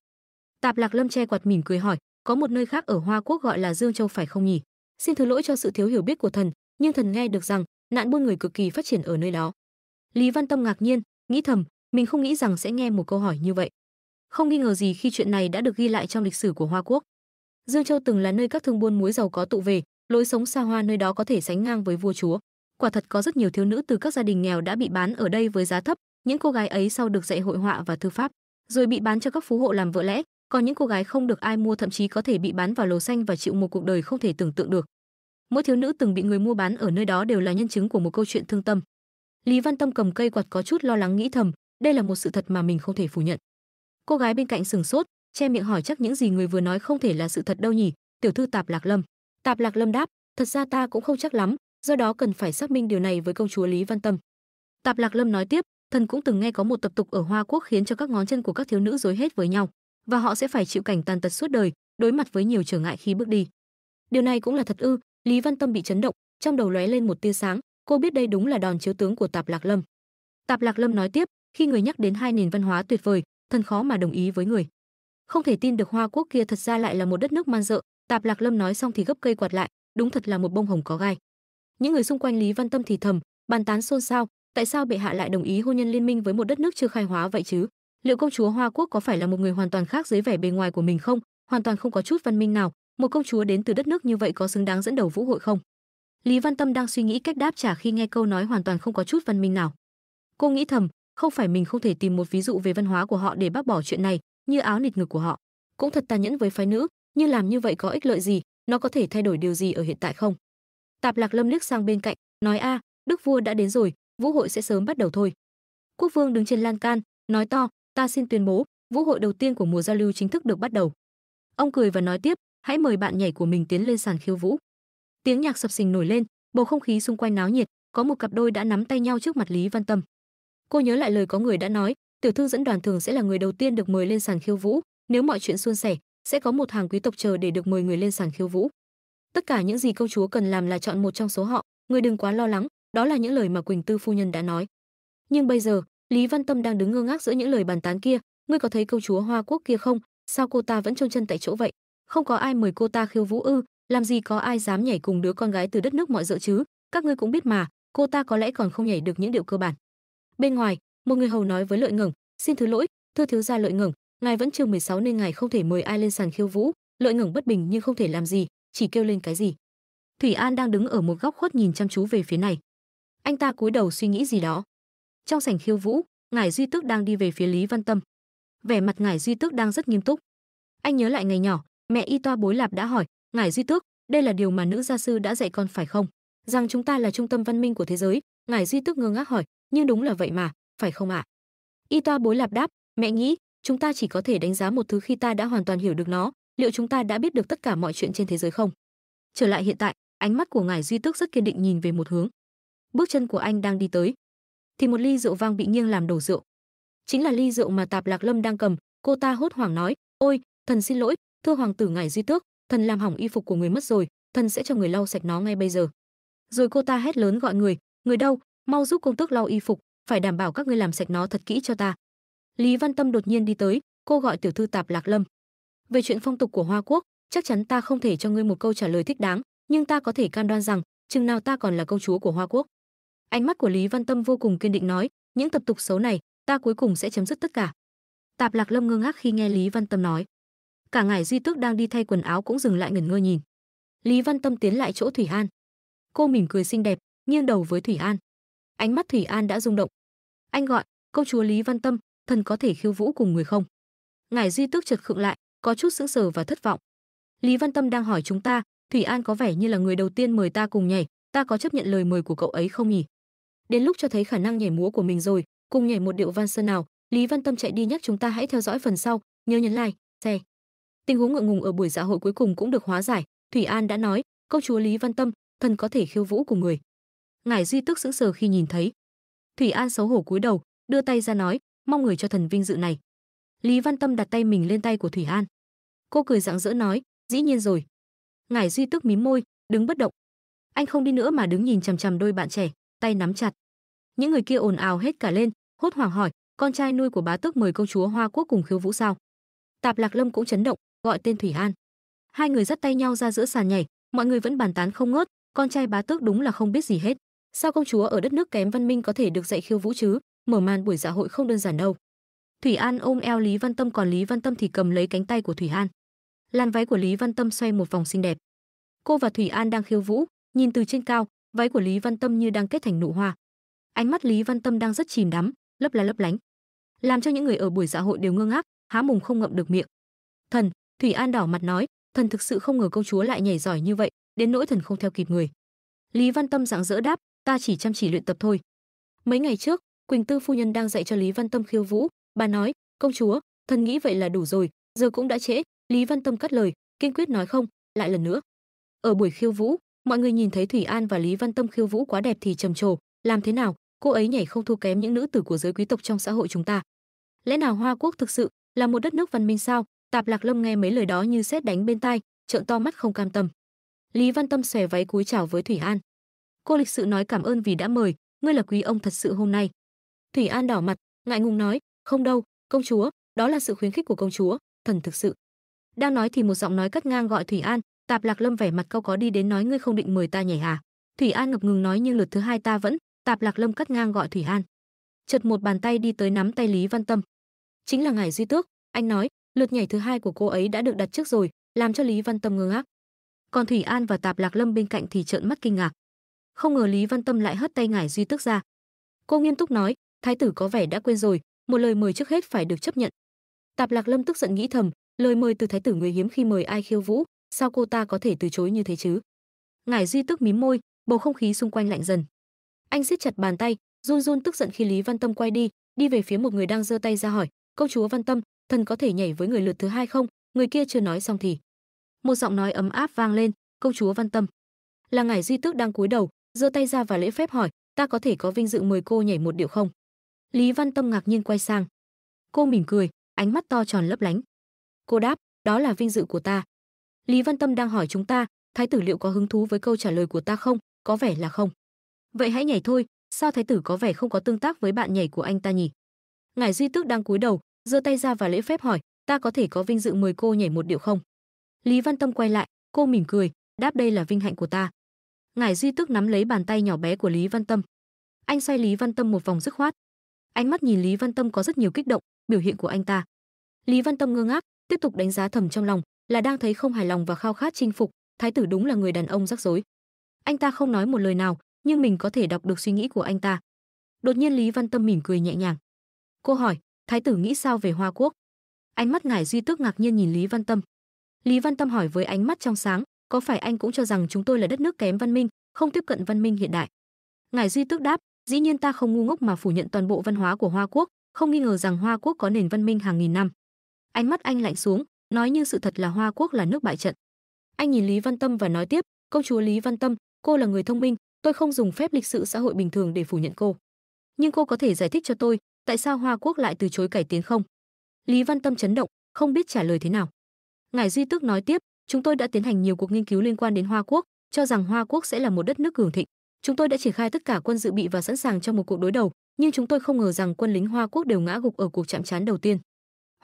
Tạp Lạc Lâm che quạt mỉm cười hỏi, có một nơi khác ở Hoa Quốc gọi là Dương Châu phải không nhỉ? Xin thứ lỗi cho sự thiếu hiểu biết của thần, nhưng thần nghe được rằng nạn buôn người cực kỳ phát triển ở nơi đó. Lý Văn Tâm ngạc nhiên, nghĩ thầm, mình không nghĩ rằng sẽ nghe một câu hỏi như vậy. Không nghi ngờ gì khi chuyện này đã được ghi lại trong lịch sử của Hoa Quốc. Dương Châu từng là nơi các thương buôn muối giàu có tụ về, lối sống xa hoa nơi đó có thể sánh ngang với vua chúa. Quả thật có rất nhiều thiếu nữ từ các gia đình nghèo đã bị bán ở đây với giá thấp, những cô gái ấy sau được dạy hội họa và thư pháp, rồi bị bán cho các phú hộ làm vợ lẽ, còn những cô gái không được ai mua thậm chí có thể bị bán vào lầu xanh và chịu một cuộc đời không thể tưởng tượng được. Mỗi thiếu nữ từng bị người mua bán ở nơi đó đều là nhân chứng của một câu chuyện thương tâm. Lý Văn Tâm cầm cây quạt có chút lo lắng nghĩ thầm, đây là một sự thật mà mình không thể phủ nhận cô gái bên cạnh sừng sốt che miệng hỏi chắc những gì người vừa nói không thể là sự thật đâu nhỉ tiểu thư tạp lạc lâm tạp lạc lâm đáp thật ra ta cũng không chắc lắm do đó cần phải xác minh điều này với công chúa lý văn tâm tạp lạc lâm nói tiếp thần cũng từng nghe có một tập tục ở hoa quốc khiến cho các ngón chân của các thiếu nữ rối hết với nhau và họ sẽ phải chịu cảnh tàn tật suốt đời đối mặt với nhiều trở ngại khi bước đi điều này cũng là thật ư lý văn tâm bị chấn động trong đầu lóe lên một tia sáng cô biết đây đúng là đòn chiếu tướng của tạp lạc lâm tạp lạc lâm nói tiếp khi người nhắc đến hai nền văn hóa tuyệt vời thần khó mà đồng ý với người không thể tin được hoa quốc kia thật ra lại là một đất nước man dợ tạp lạc lâm nói xong thì gấp cây quạt lại đúng thật là một bông hồng có gai những người xung quanh lý văn tâm thì thầm bàn tán xôn xao tại sao bệ hạ lại đồng ý hôn nhân liên minh với một đất nước chưa khai hóa vậy chứ liệu công chúa hoa quốc có phải là một người hoàn toàn khác dưới vẻ bề ngoài của mình không hoàn toàn không có chút văn minh nào một công chúa đến từ đất nước như vậy có xứng đáng dẫn đầu vũ hội không lý văn tâm đang suy nghĩ cách đáp trả khi nghe câu nói hoàn toàn không có chút văn minh nào cô nghĩ thầm không phải mình không thể tìm một ví dụ về văn hóa của họ để bác bỏ chuyện này, như áo nịt ngực của họ. Cũng thật tàn nhẫn với phái nữ, nhưng làm như vậy có ích lợi gì, nó có thể thay đổi điều gì ở hiện tại không? Tạp Lạc Lâm liếc sang bên cạnh, nói a, à, đức vua đã đến rồi, vũ hội sẽ sớm bắt đầu thôi. Quốc vương đứng trên lan can, nói to, ta xin tuyên bố, vũ hội đầu tiên của mùa giao lưu chính thức được bắt đầu. Ông cười và nói tiếp, hãy mời bạn nhảy của mình tiến lên sàn khiêu vũ. Tiếng nhạc sập sình nổi lên, bầu không khí xung quanh náo nhiệt, có một cặp đôi đã nắm tay nhau trước mặt Lý Văn Tâm cô nhớ lại lời có người đã nói tiểu thư dẫn đoàn thường sẽ là người đầu tiên được mời lên sàn khiêu vũ nếu mọi chuyện suôn sẻ sẽ có một hàng quý tộc chờ để được mời người lên sàn khiêu vũ tất cả những gì công chúa cần làm là chọn một trong số họ người đừng quá lo lắng đó là những lời mà quỳnh tư phu nhân đã nói nhưng bây giờ lý văn tâm đang đứng ngơ ngác giữa những lời bàn tán kia ngươi có thấy công chúa hoa quốc kia không sao cô ta vẫn trôn chân tại chỗ vậy không có ai mời cô ta khiêu vũ ư làm gì có ai dám nhảy cùng đứa con gái từ đất nước mọi dợ chứ các ngươi cũng biết mà cô ta có lẽ còn không nhảy được những điệu cơ bản Bên ngoài, một người hầu nói với Lợi Ngẩng, "Xin thứ lỗi, thưa thiếu gia Lợi Ngẩng, ngài vẫn chưa 16 nên ngài không thể mời ai lên sàn khiêu vũ." Lợi Ngẩng bất bình nhưng không thể làm gì, chỉ kêu lên cái gì. Thủy An đang đứng ở một góc khuất nhìn chăm chú về phía này. Anh ta cúi đầu suy nghĩ gì đó. Trong sảnh khiêu vũ, ngài Duy Tước đang đi về phía Lý Văn Tâm. Vẻ mặt ngài Duy Tước đang rất nghiêm túc. Anh nhớ lại ngày nhỏ, mẹ Y Toa Bối Lạp đã hỏi, "Ngài Duy Tước, đây là điều mà nữ gia sư đã dạy con phải không? Rằng chúng ta là trung tâm văn minh của thế giới." Ngài Duy Tước ngơ ngác hỏi, nhưng đúng là vậy mà, phải không ạ? Y Toa bối lạp đáp, mẹ nghĩ, chúng ta chỉ có thể đánh giá một thứ khi ta đã hoàn toàn hiểu được nó, liệu chúng ta đã biết được tất cả mọi chuyện trên thế giới không? Trở lại hiện tại, ánh mắt của ngài duy tước rất kiên định nhìn về một hướng. Bước chân của anh đang đi tới, thì một ly rượu vang bị nghiêng làm đổ rượu. Chính là ly rượu mà Tạp Lạc Lâm đang cầm, cô ta hốt hoảng nói, "Ôi, thần xin lỗi, thưa hoàng tử ngài duy tước, thần làm hỏng y phục của người mất rồi, thần sẽ cho người lau sạch nó ngay bây giờ." Rồi cô ta hét lớn gọi người, "Người đâu, mau giúp công tước lau y phục phải đảm bảo các ngươi làm sạch nó thật kỹ cho ta lý văn tâm đột nhiên đi tới cô gọi tiểu thư tạp lạc lâm về chuyện phong tục của hoa quốc chắc chắn ta không thể cho ngươi một câu trả lời thích đáng nhưng ta có thể can đoan rằng chừng nào ta còn là công chúa của hoa quốc ánh mắt của lý văn tâm vô cùng kiên định nói những tập tục xấu này ta cuối cùng sẽ chấm dứt tất cả tạp lạc lâm ngơ ngác khi nghe lý văn tâm nói cả ngài duy tước đang đi thay quần áo cũng dừng lại ngẩn ngơ nhìn lý văn tâm tiến lại chỗ thủy an cô mỉm cười xinh đẹp nghiêng đầu với thủy an Ánh mắt Thủy An đã rung động. Anh gọi, công chúa Lý Văn Tâm, thần có thể khiêu vũ cùng người không? Ngài Duy Tước chợt khựng lại, có chút sững sờ và thất vọng. Lý Văn Tâm đang hỏi chúng ta, Thủy An có vẻ như là người đầu tiên mời ta cùng nhảy, ta có chấp nhận lời mời của cậu ấy không nhỉ? Đến lúc cho thấy khả năng nhảy múa của mình rồi, cùng nhảy một điệu van sơn nào, Lý Văn Tâm chạy đi nhắc chúng ta hãy theo dõi phần sau, nhớ nhấn like, share. Tình huống ngượng ngùng ở buổi dạ hội cuối cùng cũng được hóa giải, Thủy An đã nói, công chúa Lý Văn Tâm, thần có thể khiêu vũ cùng người ngài duy tức sững sờ khi nhìn thấy thủy an xấu hổ cúi đầu đưa tay ra nói mong người cho thần vinh dự này lý văn tâm đặt tay mình lên tay của thủy an cô cười rạng rỡ nói dĩ nhiên rồi ngài duy tức mím môi đứng bất động anh không đi nữa mà đứng nhìn chằm chằm đôi bạn trẻ tay nắm chặt những người kia ồn ào hết cả lên hốt hoảng hỏi con trai nuôi của bá tước mời công chúa hoa quốc cùng khiêu vũ sao tạp lạc lâm cũng chấn động gọi tên thủy an hai người dắt tay nhau ra giữa sàn nhảy mọi người vẫn bàn tán không ngớt con trai bá tước đúng là không biết gì hết Sao công chúa ở đất nước kém văn minh có thể được dạy khiêu vũ chứ? Mở màn buổi dạ hội không đơn giản đâu. Thủy An ôm eo Lý Văn Tâm còn Lý Văn Tâm thì cầm lấy cánh tay của Thủy An. Làn váy của Lý Văn Tâm xoay một vòng xinh đẹp. Cô và Thủy An đang khiêu vũ, nhìn từ trên cao, váy của Lý Văn Tâm như đang kết thành nụ hoa. Ánh mắt Lý Văn Tâm đang rất chìm đắm, lấp la lấp lánh, làm cho những người ở buổi dạ hội đều ngơ ngác, há mồm không ngậm được miệng. "Thần," Thủy An đỏ mặt nói, "thần thực sự không ngờ công chúa lại nhảy giỏi như vậy, đến nỗi thần không theo kịp người." Lý Văn Tâm rạng rỡ đáp, ta chỉ chăm chỉ luyện tập thôi. Mấy ngày trước, Quỳnh Tư phu nhân đang dạy cho Lý Văn Tâm khiêu vũ, bà nói, công chúa, thần nghĩ vậy là đủ rồi, giờ cũng đã trễ, Lý Văn Tâm cắt lời, kiên quyết nói không, lại lần nữa. Ở buổi khiêu vũ, mọi người nhìn thấy Thủy An và Lý Văn Tâm khiêu vũ quá đẹp thì trầm trồ, làm thế nào, cô ấy nhảy không thua kém những nữ tử của giới quý tộc trong xã hội chúng ta. Lẽ nào Hoa Quốc thực sự là một đất nước văn minh sao? Tạp Lạc Lâm nghe mấy lời đó như sét đánh bên tai, trợn to mắt không cam tâm. Lý Văn Tâm xòe váy cúi chào với Thủy An. Cô lịch sự nói cảm ơn vì đã mời, ngươi là quý ông thật sự hôm nay. Thủy An đỏ mặt, ngại ngùng nói, không đâu, công chúa, đó là sự khuyến khích của công chúa, thần thực sự. Đang nói thì một giọng nói cắt ngang gọi Thủy An, Tạp Lạc Lâm vẻ mặt cau có đi đến nói ngươi không định mời ta nhảy à? Thủy An ngập ngừng nói nhưng lượt thứ hai ta vẫn, Tạp Lạc Lâm cắt ngang gọi Thủy An. Chợt một bàn tay đi tới nắm tay Lý Văn Tâm. Chính là ngài Duy Tước, anh nói, lượt nhảy thứ hai của cô ấy đã được đặt trước rồi, làm cho Lý Văn Tâm ngơ ngác. Còn Thủy An và Tạp Lạc Lâm bên cạnh thì trợn mắt kinh ngạc không ngờ lý văn tâm lại hất tay ngải duy tức ra cô nghiêm túc nói thái tử có vẻ đã quên rồi một lời mời trước hết phải được chấp nhận tạp lạc lâm tức giận nghĩ thầm lời mời từ thái tử người hiếm khi mời ai khiêu vũ sao cô ta có thể từ chối như thế chứ ngải duy tức mím môi bầu không khí xung quanh lạnh dần anh siết chặt bàn tay run run tức giận khi lý văn tâm quay đi đi về phía một người đang giơ tay ra hỏi công chúa văn tâm thần có thể nhảy với người lượt thứ hai không người kia chưa nói xong thì một giọng nói ấm áp vang lên công chúa văn tâm là ngải duy tức đang cúi đầu giơ tay ra và lễ phép hỏi ta có thể có vinh dự mời cô nhảy một điệu không lý văn tâm ngạc nhiên quay sang cô mỉm cười ánh mắt to tròn lấp lánh cô đáp đó là vinh dự của ta lý văn tâm đang hỏi chúng ta thái tử liệu có hứng thú với câu trả lời của ta không có vẻ là không vậy hãy nhảy thôi sao thái tử có vẻ không có tương tác với bạn nhảy của anh ta nhỉ ngài duy tước đang cúi đầu giơ tay ra và lễ phép hỏi ta có thể có vinh dự mời cô nhảy một điệu không lý văn tâm quay lại cô mỉm cười đáp đây là vinh hạnh của ta Ngải Duy tức nắm lấy bàn tay nhỏ bé của Lý Văn Tâm. Anh xoay Lý Văn Tâm một vòng dứt khoát. Ánh mắt nhìn Lý Văn Tâm có rất nhiều kích động, biểu hiện của anh ta. Lý Văn Tâm ngơ ngác, tiếp tục đánh giá thầm trong lòng, là đang thấy không hài lòng và khao khát chinh phục, thái tử đúng là người đàn ông rắc rối. Anh ta không nói một lời nào, nhưng mình có thể đọc được suy nghĩ của anh ta. Đột nhiên Lý Văn Tâm mỉm cười nhẹ nhàng. Cô hỏi, thái tử nghĩ sao về Hoa Quốc? Ánh mắt Ngải Duy Tước ngạc nhiên nhìn Lý Văn Tâm. Lý Văn Tâm hỏi với ánh mắt trong sáng, có phải anh cũng cho rằng chúng tôi là đất nước kém văn minh, không tiếp cận văn minh hiện đại? Ngài Duy Tước đáp, dĩ nhiên ta không ngu ngốc mà phủ nhận toàn bộ văn hóa của Hoa Quốc, không nghi ngờ rằng Hoa Quốc có nền văn minh hàng nghìn năm. Ánh mắt anh lạnh xuống, nói như sự thật là Hoa Quốc là nước bại trận. Anh nhìn Lý Văn Tâm và nói tiếp, công chúa Lý Văn Tâm, cô là người thông minh, tôi không dùng phép lịch sự xã hội bình thường để phủ nhận cô. Nhưng cô có thể giải thích cho tôi, tại sao Hoa Quốc lại từ chối cải tiến không? Lý Văn Tâm chấn động, không biết trả lời thế nào. Ngài Duy Tước nói tiếp, Chúng tôi đã tiến hành nhiều cuộc nghiên cứu liên quan đến Hoa Quốc, cho rằng Hoa Quốc sẽ là một đất nước cường thịnh. Chúng tôi đã triển khai tất cả quân dự bị và sẵn sàng cho một cuộc đối đầu, nhưng chúng tôi không ngờ rằng quân lính Hoa Quốc đều ngã gục ở cuộc chạm trán đầu tiên.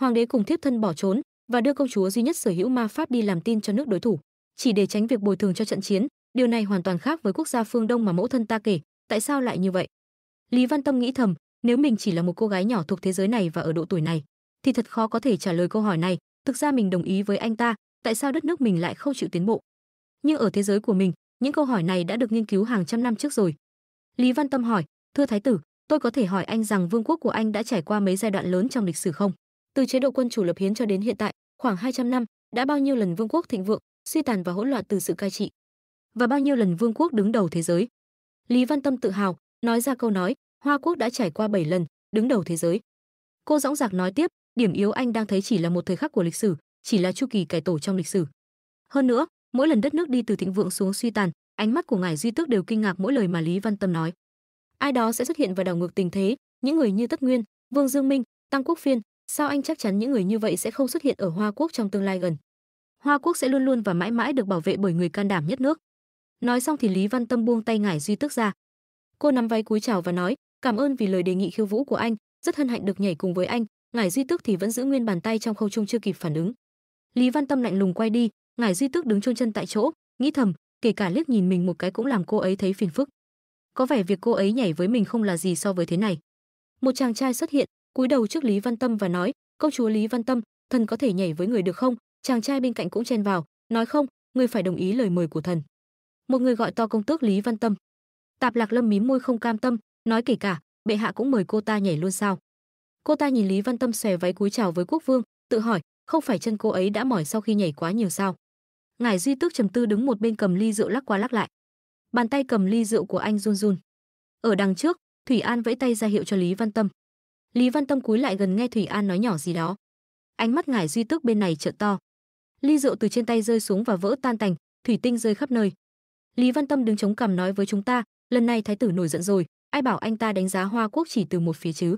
Hoàng đế cùng thiếp thân bỏ trốn và đưa công chúa duy nhất sở hữu ma pháp đi làm tin cho nước đối thủ, chỉ để tránh việc bồi thường cho trận chiến. Điều này hoàn toàn khác với quốc gia phương Đông mà mẫu thân ta kể, tại sao lại như vậy? Lý Văn Tâm nghĩ thầm, nếu mình chỉ là một cô gái nhỏ thuộc thế giới này và ở độ tuổi này, thì thật khó có thể trả lời câu hỏi này. Thực ra mình đồng ý với anh ta, tại sao đất nước mình lại không chịu tiến bộ. Nhưng ở thế giới của mình, những câu hỏi này đã được nghiên cứu hàng trăm năm trước rồi. Lý Văn Tâm hỏi, thưa Thái tử, tôi có thể hỏi anh rằng vương quốc của anh đã trải qua mấy giai đoạn lớn trong lịch sử không? Từ chế độ quân chủ lập hiến cho đến hiện tại, khoảng 200 năm, đã bao nhiêu lần vương quốc thịnh vượng, suy tàn và hỗn loạn từ sự cai trị? Và bao nhiêu lần vương quốc đứng đầu thế giới? Lý Văn Tâm tự hào, nói ra câu nói, Hoa quốc đã trải qua 7 lần, đứng đầu thế giới. Cô dõng dạc nói tiếp, điểm yếu anh đang thấy chỉ là một thời khắc của lịch sử, chỉ là chu kỳ cải tổ trong lịch sử. Hơn nữa, mỗi lần đất nước đi từ thịnh vượng xuống suy tàn, ánh mắt của ngài duy tước đều kinh ngạc mỗi lời mà Lý Văn Tâm nói. Ai đó sẽ xuất hiện và đảo ngược tình thế, những người như Tất Nguyên, Vương Dương Minh, Tăng Quốc Phiên, sao anh chắc chắn những người như vậy sẽ không xuất hiện ở Hoa Quốc trong tương lai gần? Hoa Quốc sẽ luôn luôn và mãi mãi được bảo vệ bởi người can đảm nhất nước. Nói xong thì Lý Văn Tâm buông tay ngải duy tước ra. Cô nắm váy cúi chào và nói, "Cảm ơn vì lời đề nghị khiêu vũ của anh, rất hân hạnh được nhảy cùng với anh." Ngải duy tước thì vẫn giữ nguyên bàn tay trong khâu trung chưa kịp phản ứng. Lý Văn Tâm lạnh lùng quay đi, Ngải Duy Tước đứng chôn chân tại chỗ, nghĩ thầm, kể cả liếc nhìn mình một cái cũng làm cô ấy thấy phiền phức. Có vẻ việc cô ấy nhảy với mình không là gì so với thế này. Một chàng trai xuất hiện, cúi đầu trước Lý Văn Tâm và nói, "Công chúa Lý Văn Tâm, thần có thể nhảy với người được không?" Chàng trai bên cạnh cũng chen vào, nói, "Không, người phải đồng ý lời mời của thần." Một người gọi to công tước Lý Văn Tâm. Tạp Lạc Lâm mím môi không cam tâm, nói kể cả, bệ hạ cũng mời cô ta nhảy luôn sao? Cô ta nhìn Lý Văn Tâm xòe váy cúi chào với quốc vương, tự hỏi, không phải chân cô ấy đã mỏi sau khi nhảy quá nhiều sao ngải duy tước trầm tư đứng một bên cầm ly rượu lắc qua lắc lại bàn tay cầm ly rượu của anh run run ở đằng trước thủy an vẫy tay ra hiệu cho lý văn tâm lý văn tâm cúi lại gần nghe thủy an nói nhỏ gì đó ánh mắt ngải duy tước bên này trợn to ly rượu từ trên tay rơi xuống và vỡ tan tành thủy tinh rơi khắp nơi lý văn tâm đứng chống cằm nói với chúng ta lần này thái tử nổi giận rồi ai bảo anh ta đánh giá hoa quốc chỉ từ một phía chứ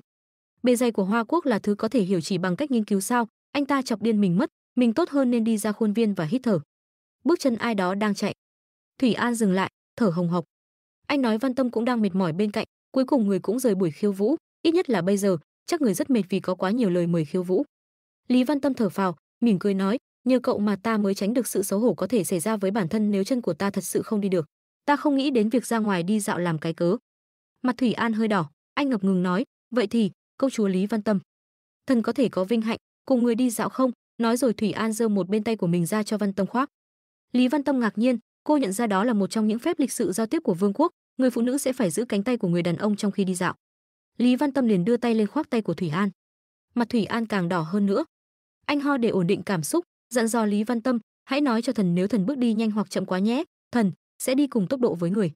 bề dày của hoa quốc là thứ có thể hiểu chỉ bằng cách nghiên cứu sao anh ta chọc điên mình mất mình tốt hơn nên đi ra khuôn viên và hít thở bước chân ai đó đang chạy thủy an dừng lại thở hồng hộc anh nói văn tâm cũng đang mệt mỏi bên cạnh cuối cùng người cũng rời buổi khiêu vũ ít nhất là bây giờ chắc người rất mệt vì có quá nhiều lời mời khiêu vũ lý văn tâm thở phào mỉm cười nói nhờ cậu mà ta mới tránh được sự xấu hổ có thể xảy ra với bản thân nếu chân của ta thật sự không đi được ta không nghĩ đến việc ra ngoài đi dạo làm cái cớ mặt thủy an hơi đỏ anh ngập ngừng nói vậy thì câu chúa lý văn tâm thần có thể có vinh hạnh cùng người đi dạo không nói rồi thủy an giơ một bên tay của mình ra cho văn tâm khoác lý văn tâm ngạc nhiên cô nhận ra đó là một trong những phép lịch sự giao tiếp của vương quốc người phụ nữ sẽ phải giữ cánh tay của người đàn ông trong khi đi dạo lý văn tâm liền đưa tay lên khoác tay của thủy an mặt thủy an càng đỏ hơn nữa anh ho để ổn định cảm xúc dặn dò lý văn tâm hãy nói cho thần nếu thần bước đi nhanh hoặc chậm quá nhé thần sẽ đi cùng tốc độ với người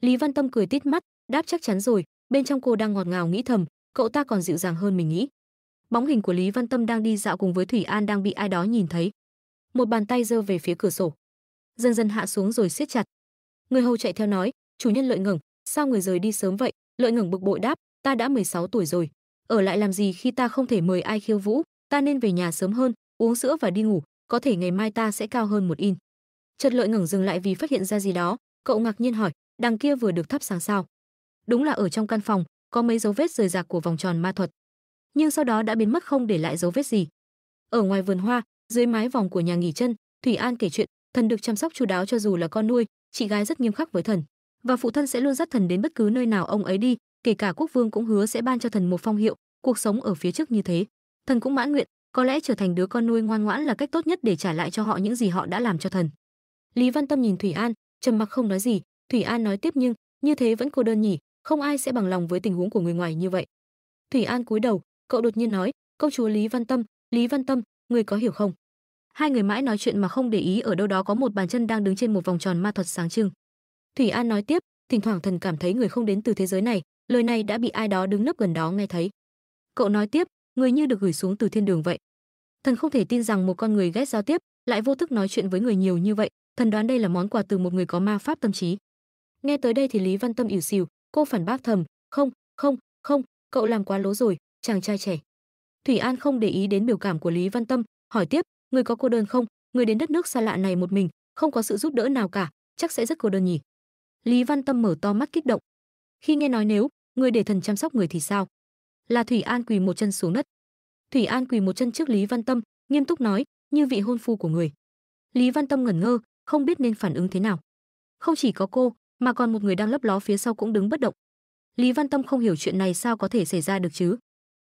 lý văn tâm cười tít mắt đáp chắc chắn rồi bên trong cô đang ngọt ngào nghĩ thầm cậu ta còn dịu dàng hơn mình nghĩ Bóng hình của Lý Văn Tâm đang đi dạo cùng với Thủy An đang bị ai đó nhìn thấy. Một bàn tay giơ về phía cửa sổ, dần dần hạ xuống rồi siết chặt. Người hầu chạy theo nói, "Chủ nhân Lợi Ngẩng, sao người rời đi sớm vậy?" Lợi Ngẩng bực bội đáp, "Ta đã 16 tuổi rồi, ở lại làm gì khi ta không thể mời ai khiêu vũ, ta nên về nhà sớm hơn, uống sữa và đi ngủ, có thể ngày mai ta sẽ cao hơn một in." Chợt Lợi Ngẩng dừng lại vì phát hiện ra gì đó, cậu ngạc nhiên hỏi, "Đằng kia vừa được thắp sáng sao?" Đúng là ở trong căn phòng, có mấy dấu vết rời rạc của vòng tròn ma thuật nhưng sau đó đã biến mất không để lại dấu vết gì. Ở ngoài vườn hoa, dưới mái vòng của nhà nghỉ chân, Thủy An kể chuyện, thần được chăm sóc chu đáo cho dù là con nuôi, chị gái rất nghiêm khắc với thần, và phụ thân sẽ luôn dắt thần đến bất cứ nơi nào ông ấy đi, kể cả quốc vương cũng hứa sẽ ban cho thần một phong hiệu, cuộc sống ở phía trước như thế. Thần cũng mãn nguyện, có lẽ trở thành đứa con nuôi ngoan ngoãn là cách tốt nhất để trả lại cho họ những gì họ đã làm cho thần. Lý Văn Tâm nhìn Thủy An, trầm mặc không nói gì, Thủy An nói tiếp nhưng, như thế vẫn cô đơn nhỉ, không ai sẽ bằng lòng với tình huống của người ngoài như vậy. Thủy An cúi đầu, cậu đột nhiên nói công chúa lý văn tâm lý văn tâm người có hiểu không hai người mãi nói chuyện mà không để ý ở đâu đó có một bàn chân đang đứng trên một vòng tròn ma thuật sáng trưng thủy an nói tiếp thỉnh thoảng thần cảm thấy người không đến từ thế giới này lời này đã bị ai đó đứng nấp gần đó nghe thấy cậu nói tiếp người như được gửi xuống từ thiên đường vậy thần không thể tin rằng một con người ghét giao tiếp lại vô thức nói chuyện với người nhiều như vậy thần đoán đây là món quà từ một người có ma pháp tâm trí nghe tới đây thì lý văn tâm ỉu xìu cô phản bác thầm không không không cậu làm quá lố rồi chàng trai trẻ. Thủy An không để ý đến biểu cảm của Lý Văn Tâm, hỏi tiếp, người có cô đơn không? Người đến đất nước xa lạ này một mình, không có sự giúp đỡ nào cả, chắc sẽ rất cô đơn nhỉ. Lý Văn Tâm mở to mắt kích động. Khi nghe nói nếu, người để thần chăm sóc người thì sao? Là Thủy An quỳ một chân xuống đất. Thủy An quỳ một chân trước Lý Văn Tâm, nghiêm túc nói, như vị hôn phu của người. Lý Văn Tâm ngẩn ngơ, không biết nên phản ứng thế nào. Không chỉ có cô, mà còn một người đang lấp ló phía sau cũng đứng bất động. Lý Văn Tâm không hiểu chuyện này sao có thể xảy ra được chứ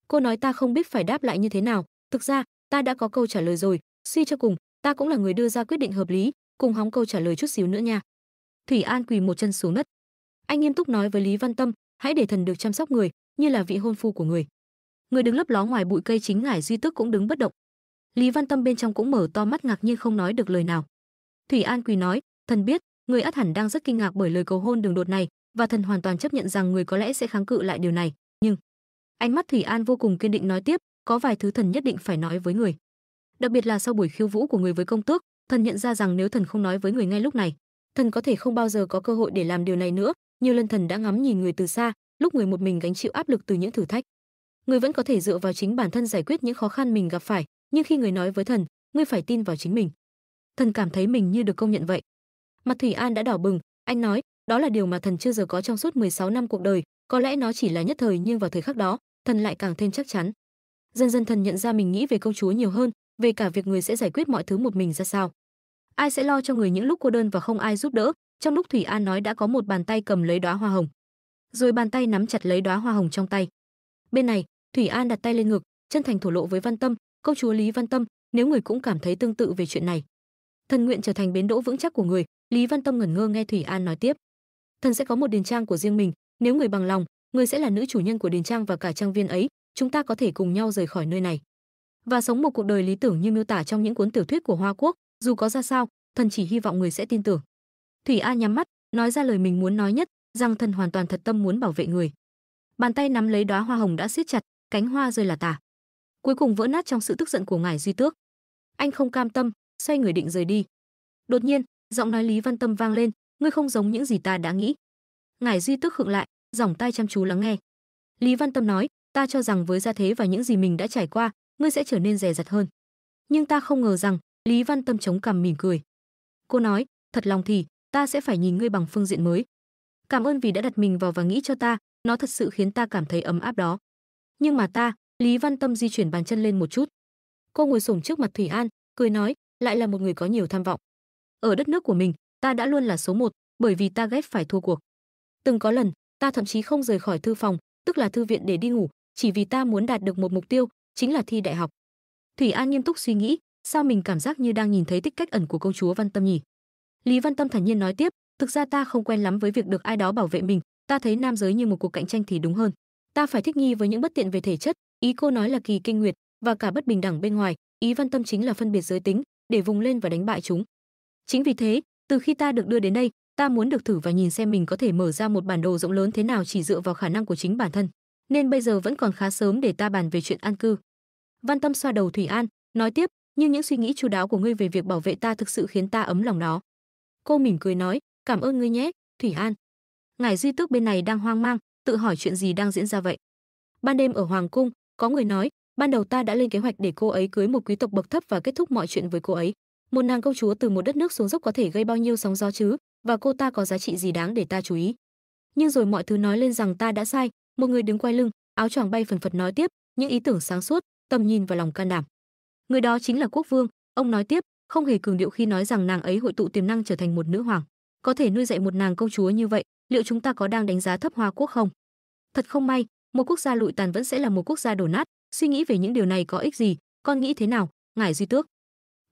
cô nói ta không biết phải đáp lại như thế nào thực ra ta đã có câu trả lời rồi suy cho cùng ta cũng là người đưa ra quyết định hợp lý cùng hóng câu trả lời chút xíu nữa nha thủy an quỳ một chân xuống đất anh nghiêm túc nói với lý văn tâm hãy để thần được chăm sóc người như là vị hôn phu của người người đứng lấp ló ngoài bụi cây chính ngải duy tức cũng đứng bất động lý văn tâm bên trong cũng mở to mắt ngạc nhiên không nói được lời nào thủy an quỳ nói thần biết người ắt hẳn đang rất kinh ngạc bởi lời cầu hôn đường đột này và thần hoàn toàn chấp nhận rằng người có lẽ sẽ kháng cự lại điều này nhưng Ánh mắt Thủy An vô cùng kiên định nói tiếp, có vài thứ thần nhất định phải nói với người. Đặc biệt là sau buổi khiêu vũ của người với công tước, thần nhận ra rằng nếu thần không nói với người ngay lúc này, thần có thể không bao giờ có cơ hội để làm điều này nữa, nhiều lần thần đã ngắm nhìn người từ xa, lúc người một mình gánh chịu áp lực từ những thử thách. Người vẫn có thể dựa vào chính bản thân giải quyết những khó khăn mình gặp phải, nhưng khi người nói với thần, người phải tin vào chính mình. Thần cảm thấy mình như được công nhận vậy. Mặt Thủy An đã đỏ bừng, anh nói, đó là điều mà thần chưa giờ có trong suốt 16 năm cuộc đời, có lẽ nó chỉ là nhất thời nhưng vào thời khắc đó thần lại càng thêm chắc chắn dần dần thần nhận ra mình nghĩ về công chúa nhiều hơn về cả việc người sẽ giải quyết mọi thứ một mình ra sao ai sẽ lo cho người những lúc cô đơn và không ai giúp đỡ trong lúc thủy an nói đã có một bàn tay cầm lấy đóa hoa hồng rồi bàn tay nắm chặt lấy đóa hoa hồng trong tay bên này thủy an đặt tay lên ngực chân thành thổ lộ với văn tâm công chúa lý văn tâm nếu người cũng cảm thấy tương tự về chuyện này thần nguyện trở thành bến đỗ vững chắc của người lý văn tâm ngẩn ngơ nghe thủy an nói tiếp thần sẽ có một điền trang của riêng mình nếu người bằng lòng người sẽ là nữ chủ nhân của đền trang và cả trang viên ấy chúng ta có thể cùng nhau rời khỏi nơi này và sống một cuộc đời lý tưởng như miêu tả trong những cuốn tiểu thuyết của hoa quốc dù có ra sao thần chỉ hy vọng người sẽ tin tưởng thủy a nhắm mắt nói ra lời mình muốn nói nhất rằng thần hoàn toàn thật tâm muốn bảo vệ người bàn tay nắm lấy đóa hoa hồng đã siết chặt cánh hoa rơi là tả cuối cùng vỡ nát trong sự tức giận của ngài duy tước anh không cam tâm xoay người định rời đi đột nhiên giọng nói lý văn tâm vang lên ngươi không giống những gì ta đã nghĩ ngài duy tức khựng lại dòng tay chăm chú lắng nghe lý văn tâm nói ta cho rằng với gia thế và những gì mình đã trải qua ngươi sẽ trở nên rè rặt hơn nhưng ta không ngờ rằng lý văn tâm chống cằm mỉm cười cô nói thật lòng thì ta sẽ phải nhìn ngươi bằng phương diện mới cảm ơn vì đã đặt mình vào và nghĩ cho ta nó thật sự khiến ta cảm thấy ấm áp đó nhưng mà ta lý văn tâm di chuyển bàn chân lên một chút cô ngồi xổm trước mặt thủy an cười nói lại là một người có nhiều tham vọng ở đất nước của mình ta đã luôn là số một bởi vì ta ghét phải thua cuộc từng có lần ta thậm chí không rời khỏi thư phòng tức là thư viện để đi ngủ chỉ vì ta muốn đạt được một mục tiêu chính là thi đại học thủy an nghiêm túc suy nghĩ sao mình cảm giác như đang nhìn thấy tích cách ẩn của công chúa văn tâm nhỉ lý văn tâm thản nhiên nói tiếp thực ra ta không quen lắm với việc được ai đó bảo vệ mình ta thấy nam giới như một cuộc cạnh tranh thì đúng hơn ta phải thích nghi với những bất tiện về thể chất ý cô nói là kỳ kinh nguyệt và cả bất bình đẳng bên ngoài ý văn tâm chính là phân biệt giới tính để vùng lên và đánh bại chúng chính vì thế từ khi ta được đưa đến đây ta muốn được thử và nhìn xem mình có thể mở ra một bản đồ rộng lớn thế nào chỉ dựa vào khả năng của chính bản thân nên bây giờ vẫn còn khá sớm để ta bàn về chuyện an cư văn tâm xoa đầu thủy an nói tiếp nhưng những suy nghĩ chú đáo của ngươi về việc bảo vệ ta thực sự khiến ta ấm lòng đó cô mỉm cười nói cảm ơn ngươi nhé thủy an ngài duy tước bên này đang hoang mang tự hỏi chuyện gì đang diễn ra vậy ban đêm ở hoàng cung có người nói ban đầu ta đã lên kế hoạch để cô ấy cưới một quý tộc bậc thấp và kết thúc mọi chuyện với cô ấy một nàng công chúa từ một đất nước xuống dốc có thể gây bao nhiêu sóng gió chứ và cô ta có giá trị gì đáng để ta chú ý. Nhưng rồi mọi thứ nói lên rằng ta đã sai, một người đứng quay lưng, áo choàng bay phần phật nói tiếp, những ý tưởng sáng suốt, tầm nhìn và lòng can đảm. Người đó chính là quốc vương, ông nói tiếp, không hề cường điệu khi nói rằng nàng ấy hội tụ tiềm năng trở thành một nữ hoàng. Có thể nuôi dạy một nàng công chúa như vậy, liệu chúng ta có đang đánh giá thấp Hoa quốc không? Thật không may, một quốc gia lụi tàn vẫn sẽ là một quốc gia đổ nát, suy nghĩ về những điều này có ích gì, con nghĩ thế nào, ngài Duy Tước.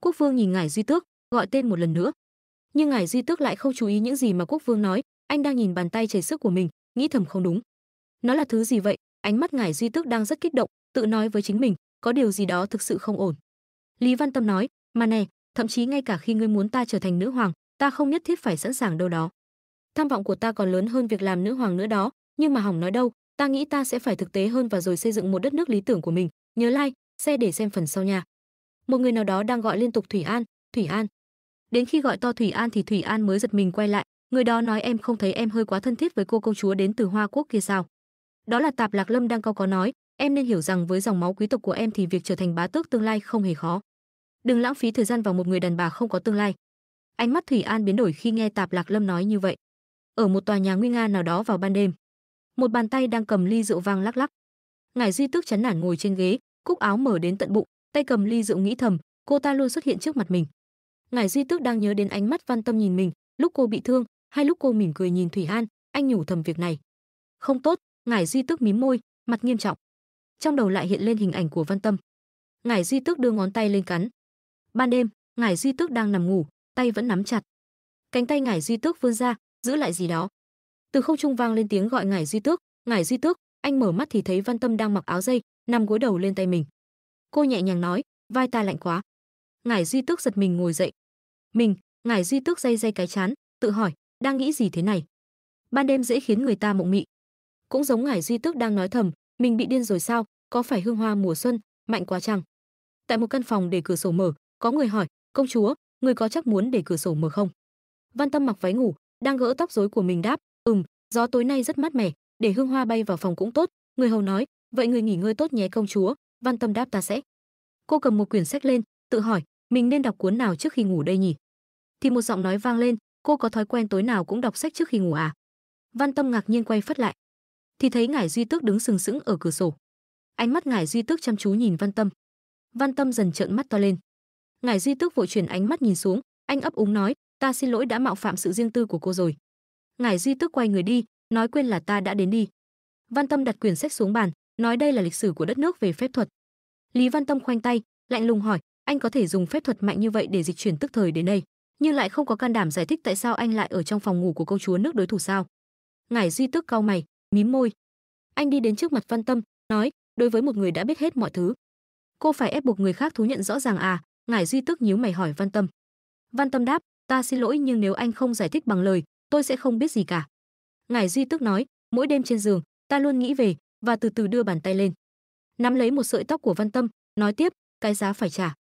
Quốc vương nhìn ngài Duy Tước, gọi tên một lần nữa nhưng ngài duy tước lại không chú ý những gì mà quốc vương nói anh đang nhìn bàn tay chảy sức của mình nghĩ thầm không đúng nó là thứ gì vậy ánh mắt ngài duy tước đang rất kích động tự nói với chính mình có điều gì đó thực sự không ổn lý văn tâm nói mà nè thậm chí ngay cả khi ngươi muốn ta trở thành nữ hoàng ta không nhất thiết phải sẵn sàng đâu đó tham vọng của ta còn lớn hơn việc làm nữ hoàng nữa đó nhưng mà hỏng nói đâu ta nghĩ ta sẽ phải thực tế hơn và rồi xây dựng một đất nước lý tưởng của mình nhớ like xe để xem phần sau nha một người nào đó đang gọi liên tục thủy an thủy an đến khi gọi to Thủy An thì Thủy An mới giật mình quay lại, người đó nói em không thấy em hơi quá thân thiết với cô công chúa đến từ Hoa Quốc kia sao? Đó là Tạp Lạc Lâm đang cao có nói, em nên hiểu rằng với dòng máu quý tộc của em thì việc trở thành bá tước tương lai không hề khó. Đừng lãng phí thời gian vào một người đàn bà không có tương lai. Ánh mắt Thủy An biến đổi khi nghe Tạp Lạc Lâm nói như vậy. Ở một tòa nhà nguy nga nào đó vào ban đêm, một bàn tay đang cầm ly rượu vang lắc lắc. ngài Duy Tước chán nản ngồi trên ghế, cúc áo mở đến tận bụng, tay cầm ly rượu nghĩ thầm, cô ta luôn xuất hiện trước mặt mình ngài duy tước đang nhớ đến ánh mắt văn tâm nhìn mình lúc cô bị thương hay lúc cô mỉm cười nhìn thủy an anh nhủ thầm việc này không tốt ngài duy tước mím môi mặt nghiêm trọng trong đầu lại hiện lên hình ảnh của văn tâm ngài duy tước đưa ngón tay lên cắn ban đêm ngài duy tước đang nằm ngủ tay vẫn nắm chặt cánh tay ngài duy tước vươn ra giữ lại gì đó từ không trung vang lên tiếng gọi ngài duy tước ngài duy tước anh mở mắt thì thấy văn tâm đang mặc áo dây nằm gối đầu lên tay mình cô nhẹ nhàng nói vai ta lạnh quá ngài duy tước giật mình ngồi dậy mình ngài duy tước dây dây cái chán tự hỏi đang nghĩ gì thế này ban đêm dễ khiến người ta mộng mị cũng giống ngài duy tước đang nói thầm mình bị điên rồi sao có phải hương hoa mùa xuân mạnh quá chăng tại một căn phòng để cửa sổ mở có người hỏi công chúa người có chắc muốn để cửa sổ mở không văn tâm mặc váy ngủ đang gỡ tóc rối của mình đáp ừm gió tối nay rất mát mẻ để hương hoa bay vào phòng cũng tốt người hầu nói vậy người nghỉ ngơi tốt nhé công chúa văn tâm đáp ta sẽ cô cầm một quyển sách lên tự hỏi mình nên đọc cuốn nào trước khi ngủ đây nhỉ thì một giọng nói vang lên, "Cô có thói quen tối nào cũng đọc sách trước khi ngủ à?" Văn Tâm ngạc nhiên quay phất lại, thì thấy Ngải Duy Tước đứng sừng sững ở cửa sổ. Ánh mắt Ngải Duy Tước chăm chú nhìn Văn Tâm. Văn Tâm dần trợn mắt to lên. Ngải Duy Tước vội chuyển ánh mắt nhìn xuống, anh ấp úng nói, "Ta xin lỗi đã mạo phạm sự riêng tư của cô rồi." Ngải Duy Tước quay người đi, nói quên là ta đã đến đi. Văn Tâm đặt quyển sách xuống bàn, nói đây là lịch sử của đất nước về phép thuật. Lý Văn Tâm khoanh tay, lạnh lùng hỏi, anh có thể dùng phép thuật mạnh như vậy để dịch chuyển tức thời đến đây? nhưng lại không có can đảm giải thích tại sao anh lại ở trong phòng ngủ của công chúa nước đối thủ sao. Ngải Duy tức cau mày, mím môi. Anh đi đến trước mặt Văn Tâm, nói, đối với một người đã biết hết mọi thứ, cô phải ép buộc người khác thú nhận rõ ràng à? Ngải Duy tức nhíu mày hỏi Văn Tâm. Văn Tâm đáp, ta xin lỗi nhưng nếu anh không giải thích bằng lời, tôi sẽ không biết gì cả. Ngải Duy tức nói, mỗi đêm trên giường, ta luôn nghĩ về và từ từ đưa bàn tay lên, nắm lấy một sợi tóc của Văn Tâm, nói tiếp, cái giá phải trả.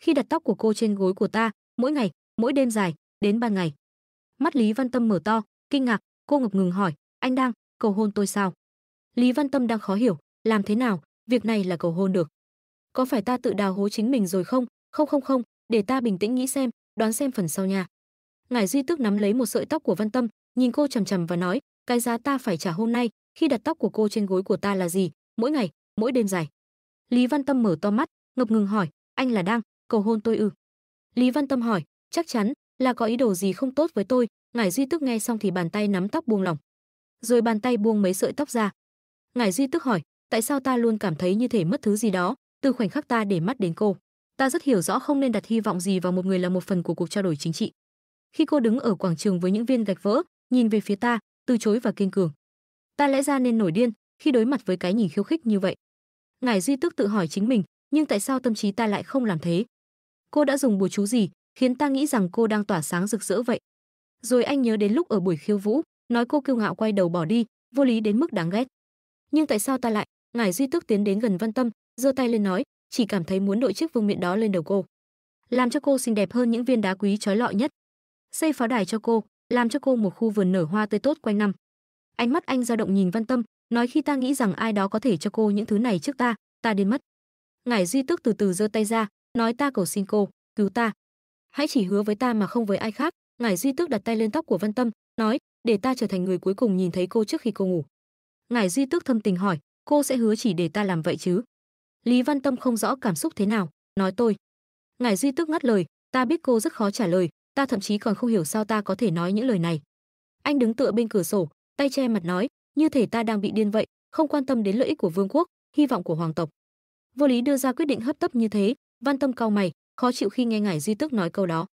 Khi đặt tóc của cô trên gối của ta, mỗi ngày mỗi đêm dài, đến ban ngày. Mắt Lý Văn Tâm mở to, kinh ngạc, cô ngập ngừng hỏi, anh đang cầu hôn tôi sao? Lý Văn Tâm đang khó hiểu, làm thế nào, việc này là cầu hôn được. Có phải ta tự đào hố chính mình rồi không? Không không không, để ta bình tĩnh nghĩ xem, đoán xem phần sau nha. ngài Duy tức nắm lấy một sợi tóc của Văn Tâm, nhìn cô chằm chằm và nói, cái giá ta phải trả hôm nay khi đặt tóc của cô trên gối của ta là gì, mỗi ngày, mỗi đêm dài. Lý Văn Tâm mở to mắt, ngập ngừng hỏi, anh là đang cầu hôn tôi ư? Lý Văn Tâm hỏi, chắc chắn là có ý đồ gì không tốt với tôi ngài duy tức nghe xong thì bàn tay nắm tóc buông lỏng rồi bàn tay buông mấy sợi tóc ra ngài duy tức hỏi tại sao ta luôn cảm thấy như thể mất thứ gì đó từ khoảnh khắc ta để mắt đến cô ta rất hiểu rõ không nên đặt hy vọng gì vào một người là một phần của cuộc trao đổi chính trị khi cô đứng ở quảng trường với những viên gạch vỡ nhìn về phía ta từ chối và kiên cường ta lẽ ra nên nổi điên khi đối mặt với cái nhìn khiêu khích như vậy ngài duy tức tự hỏi chính mình nhưng tại sao tâm trí ta lại không làm thế cô đã dùng bùa chú gì khiến ta nghĩ rằng cô đang tỏa sáng rực rỡ vậy. Rồi anh nhớ đến lúc ở buổi khiêu vũ, nói cô kiêu ngạo quay đầu bỏ đi, vô lý đến mức đáng ghét. Nhưng tại sao ta lại? Ngải Duy tức tiến đến gần Văn Tâm, giơ tay lên nói, chỉ cảm thấy muốn đội chiếc vương miện đó lên đầu cô, làm cho cô xinh đẹp hơn những viên đá quý trói lọi nhất. Xây pháo đài cho cô, làm cho cô một khu vườn nở hoa tươi tốt quanh năm. Ánh mắt anh dao động nhìn Văn Tâm, nói khi ta nghĩ rằng ai đó có thể cho cô những thứ này trước ta, ta đến mất. Ngải Duy tức từ từ giơ tay ra, nói ta cầu xin cô, cứu ta hãy chỉ hứa với ta mà không với ai khác ngải duy tước đặt tay lên tóc của văn tâm nói để ta trở thành người cuối cùng nhìn thấy cô trước khi cô ngủ ngải duy tước thâm tình hỏi cô sẽ hứa chỉ để ta làm vậy chứ lý văn tâm không rõ cảm xúc thế nào nói tôi ngải duy tước ngắt lời ta biết cô rất khó trả lời ta thậm chí còn không hiểu sao ta có thể nói những lời này anh đứng tựa bên cửa sổ tay che mặt nói như thể ta đang bị điên vậy không quan tâm đến lợi ích của vương quốc hy vọng của hoàng tộc vô lý đưa ra quyết định hấp tấp như thế văn tâm cau mày khó chịu khi nghe ngài duy tức nói câu đó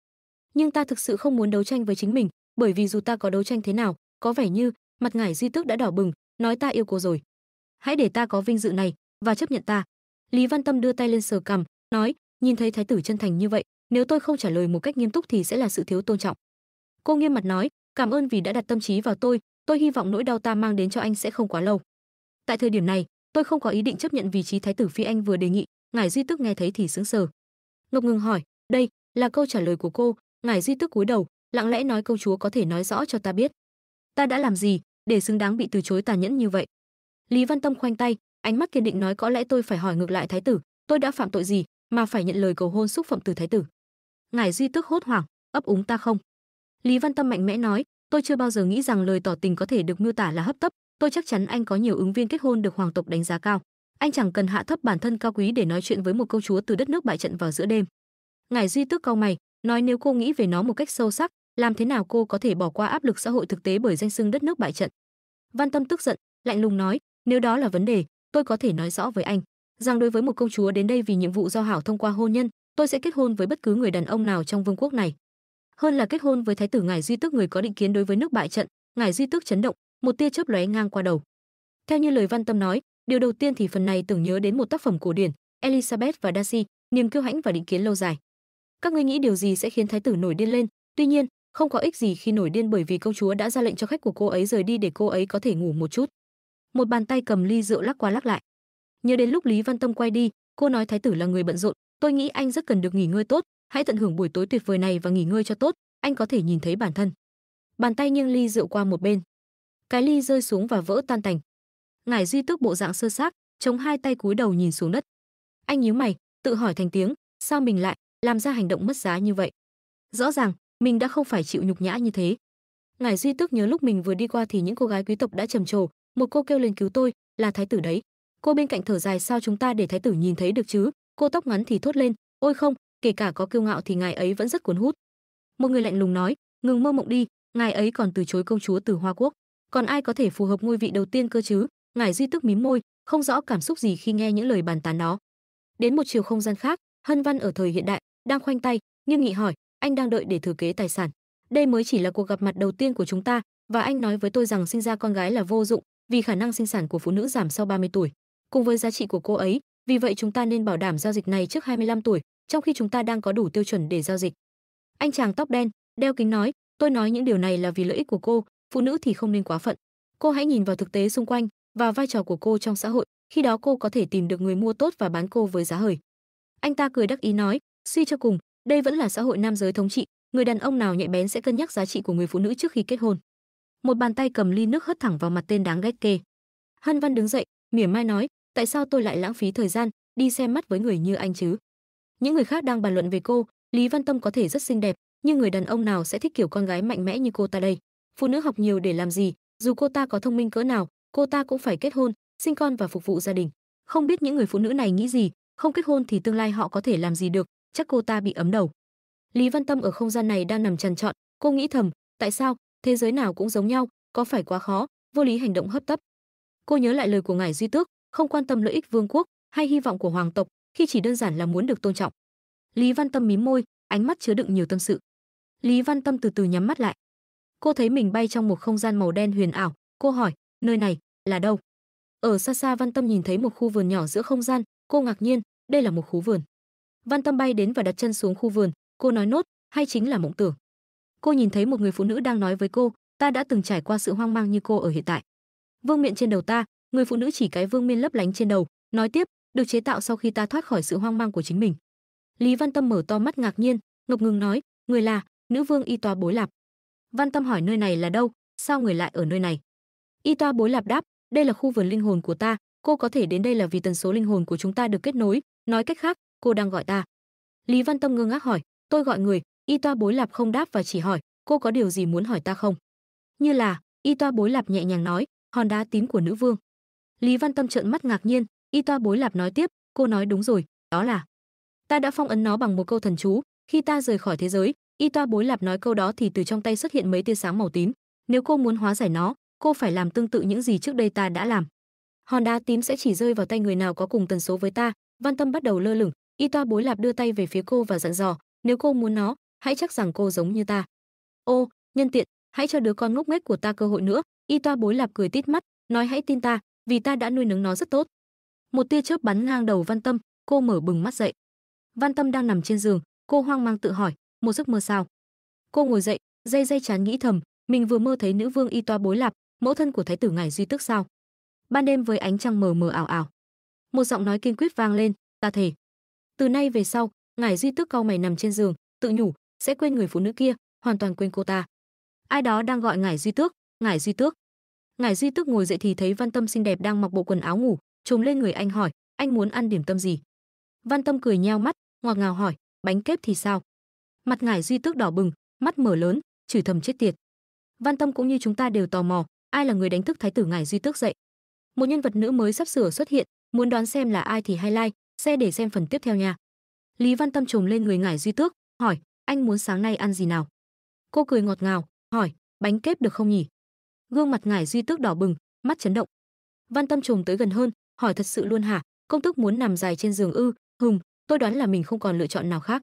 nhưng ta thực sự không muốn đấu tranh với chính mình bởi vì dù ta có đấu tranh thế nào có vẻ như mặt ngài duy tức đã đỏ bừng nói ta yêu cô rồi hãy để ta có vinh dự này và chấp nhận ta lý văn tâm đưa tay lên sờ cằm nói nhìn thấy thái tử chân thành như vậy nếu tôi không trả lời một cách nghiêm túc thì sẽ là sự thiếu tôn trọng cô nghiêm mặt nói cảm ơn vì đã đặt tâm trí vào tôi tôi hy vọng nỗi đau ta mang đến cho anh sẽ không quá lâu tại thời điểm này tôi không có ý định chấp nhận vị trí thái tử phi anh vừa đề nghị ngài duy tức nghe thấy thì sững sờ ngập ngừng hỏi đây là câu trả lời của cô ngài duy tức cúi đầu lặng lẽ nói công chúa có thể nói rõ cho ta biết ta đã làm gì để xứng đáng bị từ chối tàn nhẫn như vậy lý văn tâm khoanh tay ánh mắt kiên định nói có lẽ tôi phải hỏi ngược lại thái tử tôi đã phạm tội gì mà phải nhận lời cầu hôn xúc phạm từ thái tử ngài duy tức hốt hoảng ấp úng ta không lý văn tâm mạnh mẽ nói tôi chưa bao giờ nghĩ rằng lời tỏ tình có thể được miêu tả là hấp tấp tôi chắc chắn anh có nhiều ứng viên kết hôn được hoàng tộc đánh giá cao anh chẳng cần hạ thấp bản thân cao quý để nói chuyện với một công chúa từ đất nước bại trận vào giữa đêm ngải duy tước cau mày nói nếu cô nghĩ về nó một cách sâu sắc làm thế nào cô có thể bỏ qua áp lực xã hội thực tế bởi danh xưng đất nước bại trận văn tâm tức giận lạnh lùng nói nếu đó là vấn đề tôi có thể nói rõ với anh rằng đối với một công chúa đến đây vì nhiệm vụ giao hảo thông qua hôn nhân tôi sẽ kết hôn với bất cứ người đàn ông nào trong vương quốc này hơn là kết hôn với thái tử ngải duy tước người có định kiến đối với nước bại trận ngải duy tước chấn động một tia chớp lóe ngang qua đầu theo như lời văn tâm nói Điều đầu tiên thì phần này tưởng nhớ đến một tác phẩm cổ điển, Elizabeth và Darcy, niềm kiêu hãnh và định kiến lâu dài. Các ngươi nghĩ điều gì sẽ khiến thái tử nổi điên lên? Tuy nhiên, không có ích gì khi nổi điên bởi vì công chúa đã ra lệnh cho khách của cô ấy rời đi để cô ấy có thể ngủ một chút. Một bàn tay cầm ly rượu lắc qua lắc lại. Nhớ đến lúc Lý Văn Tâm quay đi, cô nói thái tử là người bận rộn, tôi nghĩ anh rất cần được nghỉ ngơi tốt, hãy tận hưởng buổi tối tuyệt vời này và nghỉ ngơi cho tốt, anh có thể nhìn thấy bản thân. Bàn tay nghiêng ly rượu qua một bên. Cái ly rơi xuống và vỡ tan tành, ngài duy tước bộ dạng sơ xác chống hai tay cúi đầu nhìn xuống đất anh nhíu mày tự hỏi thành tiếng sao mình lại làm ra hành động mất giá như vậy rõ ràng mình đã không phải chịu nhục nhã như thế ngài duy tước nhớ lúc mình vừa đi qua thì những cô gái quý tộc đã trầm trồ một cô kêu lên cứu tôi là thái tử đấy cô bên cạnh thở dài sao chúng ta để thái tử nhìn thấy được chứ cô tóc ngắn thì thốt lên ôi không kể cả có kiêu ngạo thì ngài ấy vẫn rất cuốn hút một người lạnh lùng nói ngừng mơ mộng đi ngài ấy còn từ chối công chúa từ hoa quốc còn ai có thể phù hợp ngôi vị đầu tiên cơ chứ ngải duy tức mím môi không rõ cảm xúc gì khi nghe những lời bàn tán đó đến một chiều không gian khác hân văn ở thời hiện đại đang khoanh tay nghiêm nghị hỏi anh đang đợi để thừa kế tài sản đây mới chỉ là cuộc gặp mặt đầu tiên của chúng ta và anh nói với tôi rằng sinh ra con gái là vô dụng vì khả năng sinh sản của phụ nữ giảm sau 30 tuổi cùng với giá trị của cô ấy vì vậy chúng ta nên bảo đảm giao dịch này trước 25 tuổi trong khi chúng ta đang có đủ tiêu chuẩn để giao dịch anh chàng tóc đen đeo kính nói tôi nói những điều này là vì lợi ích của cô phụ nữ thì không nên quá phận cô hãy nhìn vào thực tế xung quanh và vai trò của cô trong xã hội, khi đó cô có thể tìm được người mua tốt và bán cô với giá hời. Anh ta cười đắc ý nói, suy cho cùng, đây vẫn là xã hội nam giới thống trị, người đàn ông nào nhạy bén sẽ cân nhắc giá trị của người phụ nữ trước khi kết hôn. Một bàn tay cầm ly nước hất thẳng vào mặt tên đáng ghét kê. Hân Văn đứng dậy, mỉa mai nói, tại sao tôi lại lãng phí thời gian, đi xem mắt với người như anh chứ? Những người khác đang bàn luận về cô, Lý Văn Tâm có thể rất xinh đẹp, nhưng người đàn ông nào sẽ thích kiểu con gái mạnh mẽ như cô ta đây? Phụ nữ học nhiều để làm gì, dù cô ta có thông minh cỡ nào, cô ta cũng phải kết hôn, sinh con và phục vụ gia đình. Không biết những người phụ nữ này nghĩ gì, không kết hôn thì tương lai họ có thể làm gì được, chắc cô ta bị ấm đầu. Lý Văn Tâm ở không gian này đang nằm trằn trọn, cô nghĩ thầm, tại sao, thế giới nào cũng giống nhau, có phải quá khó, vô lý hành động hấp tấp. Cô nhớ lại lời của ngài Duy Tước, không quan tâm lợi ích vương quốc hay hy vọng của hoàng tộc, khi chỉ đơn giản là muốn được tôn trọng. Lý Văn Tâm mím môi, ánh mắt chứa đựng nhiều tâm sự. Lý Văn Tâm từ từ nhắm mắt lại. Cô thấy mình bay trong một không gian màu đen huyền ảo, cô hỏi, nơi này, là đâu ở xa xa văn tâm nhìn thấy một khu vườn nhỏ giữa không gian cô ngạc nhiên đây là một khu vườn văn tâm bay đến và đặt chân xuống khu vườn cô nói nốt hay chính là mộng tưởng cô nhìn thấy một người phụ nữ đang nói với cô ta đã từng trải qua sự hoang mang như cô ở hiện tại vương miện trên đầu ta người phụ nữ chỉ cái vương miện lấp lánh trên đầu nói tiếp được chế tạo sau khi ta thoát khỏi sự hoang mang của chính mình lý văn tâm mở to mắt ngạc nhiên ngập ngừng nói người là nữ vương y toa bối lạp văn tâm hỏi nơi này là đâu sao người lại ở nơi này y toa bối lạp đáp đây là khu vườn linh hồn của ta, cô có thể đến đây là vì tần số linh hồn của chúng ta được kết nối, nói cách khác, cô đang gọi ta. Lý Văn Tâm ngơ ngác hỏi, tôi gọi người, y toa bối lạp không đáp và chỉ hỏi, cô có điều gì muốn hỏi ta không? Như là, y toa bối lạp nhẹ nhàng nói, hòn đá tím của nữ vương. Lý Văn Tâm trợn mắt ngạc nhiên, y toa bối lạp nói tiếp, cô nói đúng rồi, đó là ta đã phong ấn nó bằng một câu thần chú, khi ta rời khỏi thế giới, y toa bối lạp nói câu đó thì từ trong tay xuất hiện mấy tia sáng màu tím, nếu cô muốn hóa giải nó, cô phải làm tương tự những gì trước đây ta đã làm. Hòn đá tím sẽ chỉ rơi vào tay người nào có cùng tần số với ta. Văn Tâm bắt đầu lơ lửng, Y Toa Bối Lạp đưa tay về phía cô và dặn dò, nếu cô muốn nó, hãy chắc rằng cô giống như ta. Ô, nhân tiện, hãy cho đứa con ngốc nghếch của ta cơ hội nữa. Y Toa Bối Lạp cười tít mắt, nói hãy tin ta, vì ta đã nuôi nấng nó rất tốt. Một tia chớp bắn ngang đầu Văn Tâm, cô mở bừng mắt dậy. Văn Tâm đang nằm trên giường, cô hoang mang tự hỏi, một giấc mơ sao? Cô ngồi dậy, dây dây chán nghĩ thầm, mình vừa mơ thấy nữ vương Y Toa Bối Lạp, mẫu thân của thái tử ngài duy tức sao ban đêm với ánh trăng mờ mờ ảo ảo một giọng nói kiên quyết vang lên ta thể từ nay về sau ngài duy tức cau mày nằm trên giường tự nhủ sẽ quên người phụ nữ kia hoàn toàn quên cô ta ai đó đang gọi ngài duy tước ngài duy tước ngài duy tước ngồi dậy thì thấy văn tâm xinh đẹp đang mặc bộ quần áo ngủ trồm lên người anh hỏi anh muốn ăn điểm tâm gì văn tâm cười nheo mắt ngọt ngào hỏi bánh kép thì sao mặt ngài duy tước đỏ bừng mắt mở lớn chửi thầm chết tiệt văn tâm cũng như chúng ta đều tò mò ai là người đánh thức thái tử ngài duy tước dậy một nhân vật nữ mới sắp sửa xuất hiện muốn đoán xem là ai thì hay like xe để xem phần tiếp theo nha lý văn tâm trồm lên người ngài duy tước hỏi anh muốn sáng nay ăn gì nào cô cười ngọt ngào hỏi bánh kép được không nhỉ gương mặt ngài duy tước đỏ bừng mắt chấn động văn tâm trồm tới gần hơn hỏi thật sự luôn hả công tước muốn nằm dài trên giường ư hùng tôi đoán là mình không còn lựa chọn nào khác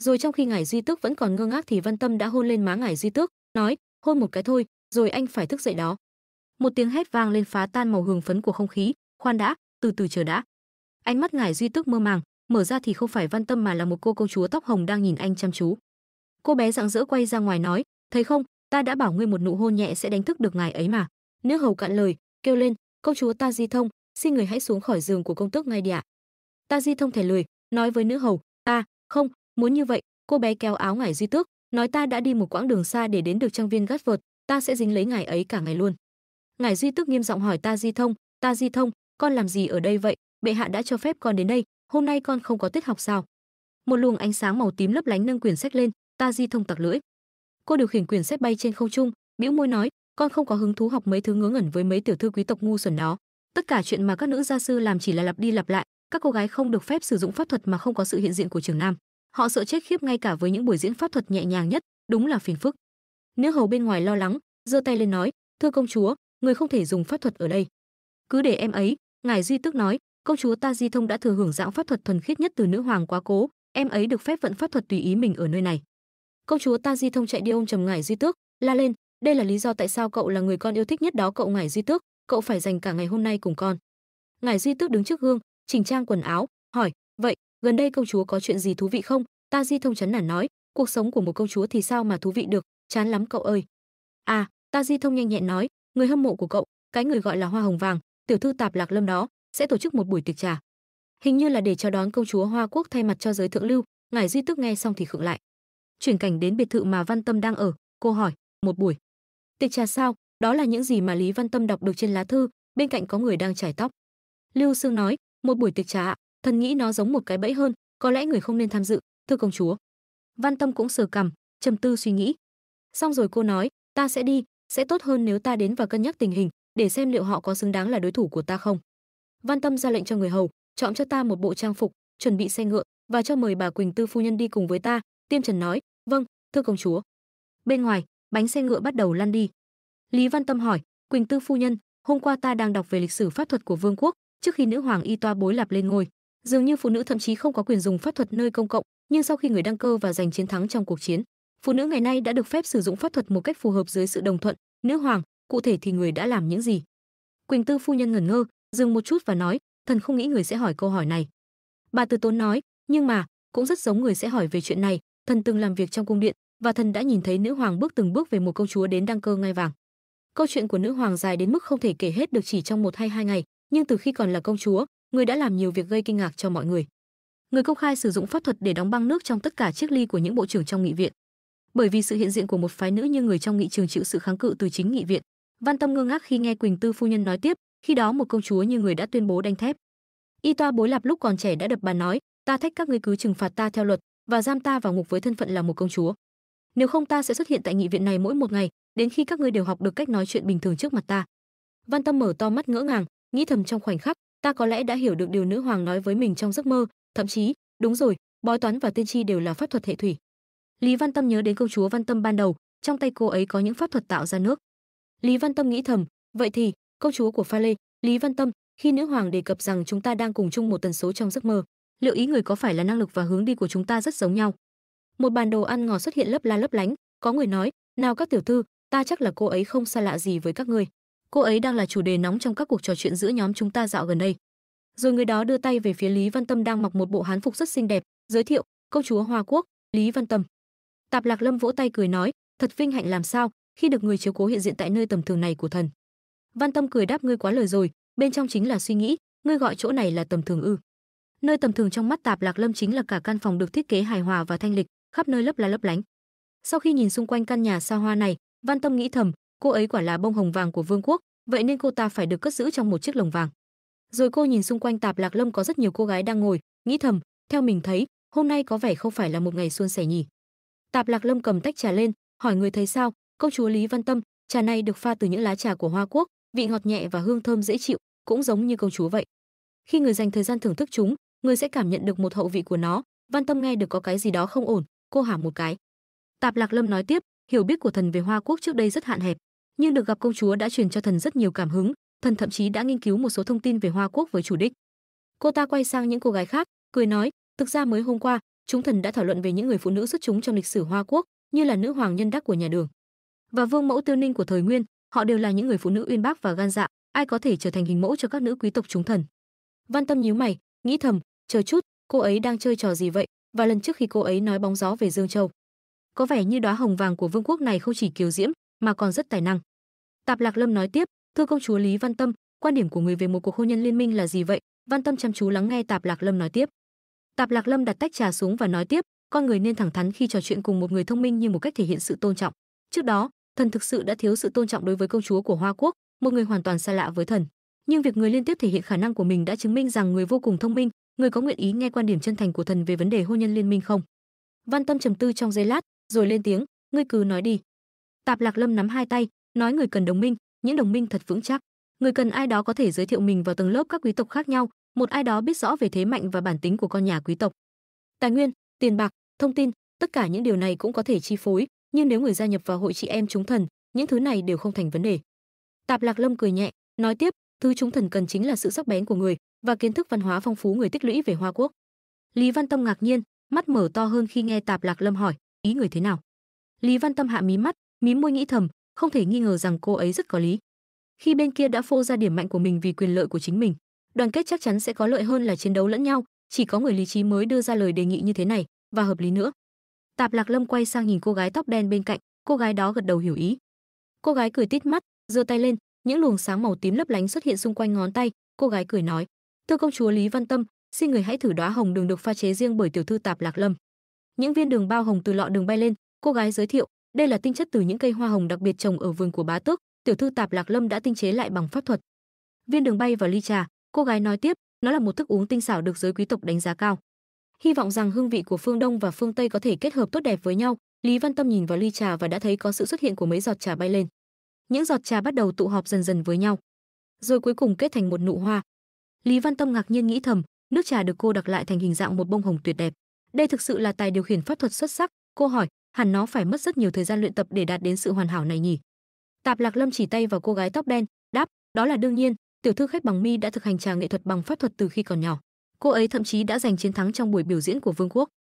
rồi trong khi ngài duy tước vẫn còn ngơ ngác thì văn tâm đã hôn lên má ngài duy tước nói hôn một cái thôi rồi anh phải thức dậy đó một tiếng hét vang lên phá tan màu hường phấn của không khí khoan đã từ từ chờ đã ánh mắt ngài duy tức mơ màng mở ra thì không phải văn tâm mà là một cô công chúa tóc hồng đang nhìn anh chăm chú cô bé rạng rỡ quay ra ngoài nói thấy không ta đã bảo ngươi một nụ hôn nhẹ sẽ đánh thức được ngài ấy mà Nữ hầu cạn lời kêu lên công chúa ta di thông xin người hãy xuống khỏi giường của công tước ngay đi ạ ta di thông thẻ lười nói với nữ hầu ta không muốn như vậy cô bé kéo áo ngài duy tước nói ta đã đi một quãng đường xa để đến được trang viên gắt vợt ta sẽ dính lấy ngài ấy cả ngày luôn ngài duy tức nghiêm giọng hỏi ta di thông ta di thông con làm gì ở đây vậy bệ hạ đã cho phép con đến đây hôm nay con không có tiết học sao một luồng ánh sáng màu tím lấp lánh nâng quyển sách lên ta di thông tặc lưỡi cô điều khiển quyển sách bay trên không trung bĩu môi nói con không có hứng thú học mấy thứ ngớ ngẩn với mấy tiểu thư quý tộc ngu xuẩn đó tất cả chuyện mà các nữ gia sư làm chỉ là lặp đi lặp lại các cô gái không được phép sử dụng pháp thuật mà không có sự hiện diện của trường nam họ sợ chết khiếp ngay cả với những buổi diễn pháp thuật nhẹ nhàng nhất đúng là phiền phức Nữ hầu bên ngoài lo lắng, giơ tay lên nói, "Thưa công chúa, người không thể dùng pháp thuật ở đây." "Cứ để em ấy." Ngài Duy Tức nói, "Công chúa ta Di Thông đã thừa hưởng dạng pháp thuật thuần khiết nhất từ nữ hoàng quá cố, em ấy được phép vận pháp thuật tùy ý mình ở nơi này." Công chúa ta Di Thông chạy đi ôm trầm Ngải Duy Tước, la lên, "Đây là lý do tại sao cậu là người con yêu thích nhất đó cậu Ngải Duy Tước, cậu phải dành cả ngày hôm nay cùng con." Ngải Duy Tước đứng trước gương, chỉnh trang quần áo, hỏi, "Vậy, gần đây công chúa có chuyện gì thú vị không?" Ta Di Thông chán nản nói, "Cuộc sống của một công chúa thì sao mà thú vị được, chán lắm cậu ơi. À, ta di thông nhanh nhẹn nói, người hâm mộ của cậu, cái người gọi là hoa hồng vàng, tiểu thư tạp lạc lâm đó, sẽ tổ chức một buổi tiệc trà. Hình như là để chào đón công chúa Hoa Quốc thay mặt cho giới thượng lưu, ngài di tức nghe xong thì khựng lại. Chuyển cảnh đến biệt thự mà Văn Tâm đang ở, cô hỏi, một buổi. Tiệc trà sao? Đó là những gì mà Lý Văn Tâm đọc được trên lá thư, bên cạnh có người đang chải tóc. Lưu Sương nói, một buổi tiệc trà ạ, thần nghĩ nó giống một cái bẫy hơn, có lẽ người không nên tham dự, thưa công chúa. Văn Tâm cũng sờ cằm, trầm tư suy nghĩ, Xong rồi cô nói, ta sẽ đi, sẽ tốt hơn nếu ta đến và cân nhắc tình hình, để xem liệu họ có xứng đáng là đối thủ của ta không. Văn Tâm ra lệnh cho người hầu, chọn cho ta một bộ trang phục, chuẩn bị xe ngựa và cho mời bà Quỳnh Tư phu nhân đi cùng với ta, Tiêm Trần nói, "Vâng, thưa công chúa." Bên ngoài, bánh xe ngựa bắt đầu lăn đi. Lý Văn Tâm hỏi, "Quỳnh Tư phu nhân, hôm qua ta đang đọc về lịch sử pháp thuật của vương quốc, trước khi nữ hoàng Y Toa bối lạp lên ngôi, dường như phụ nữ thậm chí không có quyền dùng pháp thuật nơi công cộng, nhưng sau khi người đăng cơ và giành chiến thắng trong cuộc chiến, phụ nữ ngày nay đã được phép sử dụng pháp thuật một cách phù hợp dưới sự đồng thuận nữ hoàng cụ thể thì người đã làm những gì quỳnh tư phu nhân ngẩn ngơ dừng một chút và nói thần không nghĩ người sẽ hỏi câu hỏi này bà từ tốn nói nhưng mà cũng rất giống người sẽ hỏi về chuyện này thần từng làm việc trong cung điện và thần đã nhìn thấy nữ hoàng bước từng bước về một công chúa đến đăng cơ ngai vàng câu chuyện của nữ hoàng dài đến mức không thể kể hết được chỉ trong một hay hai ngày nhưng từ khi còn là công chúa người đã làm nhiều việc gây kinh ngạc cho mọi người người công khai sử dụng pháp thuật để đóng băng nước trong tất cả chiếc ly của những bộ trưởng trong nghị viện bởi vì sự hiện diện của một phái nữ như người trong nghị trường chịu sự kháng cự từ chính nghị viện văn tâm ngơ ngác khi nghe quỳnh tư phu nhân nói tiếp khi đó một công chúa như người đã tuyên bố đanh thép y toa bối lạp lúc còn trẻ đã đập bàn nói ta thách các ngươi cứ trừng phạt ta theo luật và giam ta vào ngục với thân phận là một công chúa nếu không ta sẽ xuất hiện tại nghị viện này mỗi một ngày đến khi các ngươi đều học được cách nói chuyện bình thường trước mặt ta văn tâm mở to mắt ngỡ ngàng nghĩ thầm trong khoảnh khắc ta có lẽ đã hiểu được điều nữ hoàng nói với mình trong giấc mơ thậm chí đúng rồi bói toán và tiên tri đều là pháp thuật hệ thủy Lý Văn Tâm nhớ đến công chúa Văn Tâm ban đầu, trong tay cô ấy có những pháp thuật tạo ra nước. Lý Văn Tâm nghĩ thầm, vậy thì, công chúa của Pha Lê, Lý Văn Tâm, khi nữ hoàng đề cập rằng chúng ta đang cùng chung một tần số trong giấc mơ, liệu ý người có phải là năng lực và hướng đi của chúng ta rất giống nhau? Một bàn đồ ăn ngọt xuất hiện lấp la lấp lánh, có người nói, "Nào các tiểu thư, ta chắc là cô ấy không xa lạ gì với các người. Cô ấy đang là chủ đề nóng trong các cuộc trò chuyện giữa nhóm chúng ta dạo gần đây." Rồi người đó đưa tay về phía Lý Văn Tâm đang mặc một bộ hán phục rất xinh đẹp, giới thiệu, "Công chúa Hoa Quốc, Lý Văn Tâm." Tạp Lạc Lâm vỗ tay cười nói, thật vinh hạnh làm sao, khi được người chiếu cố hiện diện tại nơi tầm thường này của thần. Văn Tâm cười đáp ngươi quá lời rồi, bên trong chính là suy nghĩ, ngươi gọi chỗ này là tầm thường ư? Nơi tầm thường trong mắt Tạp Lạc Lâm chính là cả căn phòng được thiết kế hài hòa và thanh lịch, khắp nơi lấp lá lấp lánh. Sau khi nhìn xung quanh căn nhà xa hoa này, Văn Tâm nghĩ thầm, cô ấy quả là bông hồng vàng của vương quốc, vậy nên cô ta phải được cất giữ trong một chiếc lồng vàng. Rồi cô nhìn xung quanh Tạp Lạc Lâm có rất nhiều cô gái đang ngồi, nghĩ thầm, theo mình thấy, hôm nay có vẻ không phải là một ngày xuân sẻ nhỉ tạp lạc lâm cầm tách trà lên hỏi người thấy sao công chúa lý văn tâm trà này được pha từ những lá trà của hoa quốc vị ngọt nhẹ và hương thơm dễ chịu cũng giống như công chúa vậy khi người dành thời gian thưởng thức chúng người sẽ cảm nhận được một hậu vị của nó văn tâm nghe được có cái gì đó không ổn cô hả một cái tạp lạc lâm nói tiếp hiểu biết của thần về hoa quốc trước đây rất hạn hẹp nhưng được gặp công chúa đã truyền cho thần rất nhiều cảm hứng thần thậm chí đã nghiên cứu một số thông tin về hoa quốc với chủ đích cô ta quay sang những cô gái khác cười nói thực ra mới hôm qua chúng thần đã thảo luận về những người phụ nữ xuất chúng trong lịch sử Hoa quốc, như là nữ hoàng nhân đắc của nhà Đường và vương mẫu Tiêu Ninh của thời Nguyên, họ đều là những người phụ nữ uyên bác và gan dạ, ai có thể trở thành hình mẫu cho các nữ quý tộc chúng thần. Văn Tâm nhíu mày, nghĩ thầm, chờ chút, cô ấy đang chơi trò gì vậy? Và lần trước khi cô ấy nói bóng gió về Dương Châu, có vẻ như đóa hồng vàng của vương quốc này không chỉ kiều diễm mà còn rất tài năng. Tạp Lạc Lâm nói tiếp, "Thưa công chúa Lý Văn Tâm, quan điểm của người về một cuộc hôn nhân liên minh là gì vậy?" Văn Tâm chăm chú lắng nghe Tạp Lạc Lâm nói tiếp. Tạp Lạc Lâm đặt tách trà xuống và nói tiếp, con người nên thẳng thắn khi trò chuyện cùng một người thông minh như một cách thể hiện sự tôn trọng. Trước đó, thần thực sự đã thiếu sự tôn trọng đối với công chúa của Hoa Quốc, một người hoàn toàn xa lạ với thần. Nhưng việc người liên tiếp thể hiện khả năng của mình đã chứng minh rằng người vô cùng thông minh, người có nguyện ý nghe quan điểm chân thành của thần về vấn đề hôn nhân liên minh không? Văn Tâm trầm tư trong giây lát, rồi lên tiếng, "Ngươi cứ nói đi." Tạp Lạc Lâm nắm hai tay, nói người cần đồng minh, những đồng minh thật vững chắc. Người cần ai đó có thể giới thiệu mình vào tầng lớp các quý tộc khác nhau, một ai đó biết rõ về thế mạnh và bản tính của con nhà quý tộc. Tài nguyên, tiền bạc, thông tin, tất cả những điều này cũng có thể chi phối, nhưng nếu người gia nhập vào hội chị em chúng thần, những thứ này đều không thành vấn đề. Tạp Lạc Lâm cười nhẹ, nói tiếp, thứ chúng thần cần chính là sự sắc bén của người và kiến thức văn hóa phong phú người tích lũy về Hoa Quốc. Lý Văn Tâm ngạc nhiên, mắt mở to hơn khi nghe Tạp Lạc Lâm hỏi, ý người thế nào? Lý Văn Tâm hạ mí mắt, mí môi nghĩ thầm, không thể nghi ngờ rằng cô ấy rất có lý. Khi bên kia đã phô ra điểm mạnh của mình vì quyền lợi của chính mình, đoàn kết chắc chắn sẽ có lợi hơn là chiến đấu lẫn nhau, chỉ có người lý trí mới đưa ra lời đề nghị như thế này và hợp lý nữa. Tạp Lạc Lâm quay sang nhìn cô gái tóc đen bên cạnh, cô gái đó gật đầu hiểu ý. Cô gái cười tít mắt, giơ tay lên, những luồng sáng màu tím lấp lánh xuất hiện xung quanh ngón tay, cô gái cười nói: "Thưa công chúa Lý Văn Tâm, xin người hãy thử đóa hồng đường được pha chế riêng bởi tiểu thư Tạp Lạc Lâm." Những viên đường bao hồng từ lọ đường bay lên, cô gái giới thiệu: "Đây là tinh chất từ những cây hoa hồng đặc biệt trồng ở vườn của bá tước, tiểu thư Tạp Lạc Lâm đã tinh chế lại bằng pháp thuật." Viên đường bay vào ly trà, Cô gái nói tiếp, nó là một thức uống tinh xảo được giới quý tộc đánh giá cao. Hy vọng rằng hương vị của phương Đông và phương Tây có thể kết hợp tốt đẹp với nhau, Lý Văn Tâm nhìn vào ly trà và đã thấy có sự xuất hiện của mấy giọt trà bay lên. Những giọt trà bắt đầu tụ họp dần dần với nhau, rồi cuối cùng kết thành một nụ hoa. Lý Văn Tâm ngạc nhiên nghĩ thầm, nước trà được cô đặc lại thành hình dạng một bông hồng tuyệt đẹp. Đây thực sự là tài điều khiển pháp thuật xuất sắc, cô hỏi, hẳn nó phải mất rất nhiều thời gian luyện tập để đạt đến sự hoàn hảo này nhỉ? Tạp Lạc Lâm chỉ tay vào cô gái tóc đen, đáp, đó là đương nhiên, tiểu thư khách bằng mi đã thực hành trà nghệ thuật bằng pháp thuật từ khi còn nhỏ cô ấy thậm chí đã giành chiến thắng trong buổi biểu diễn của vương quốc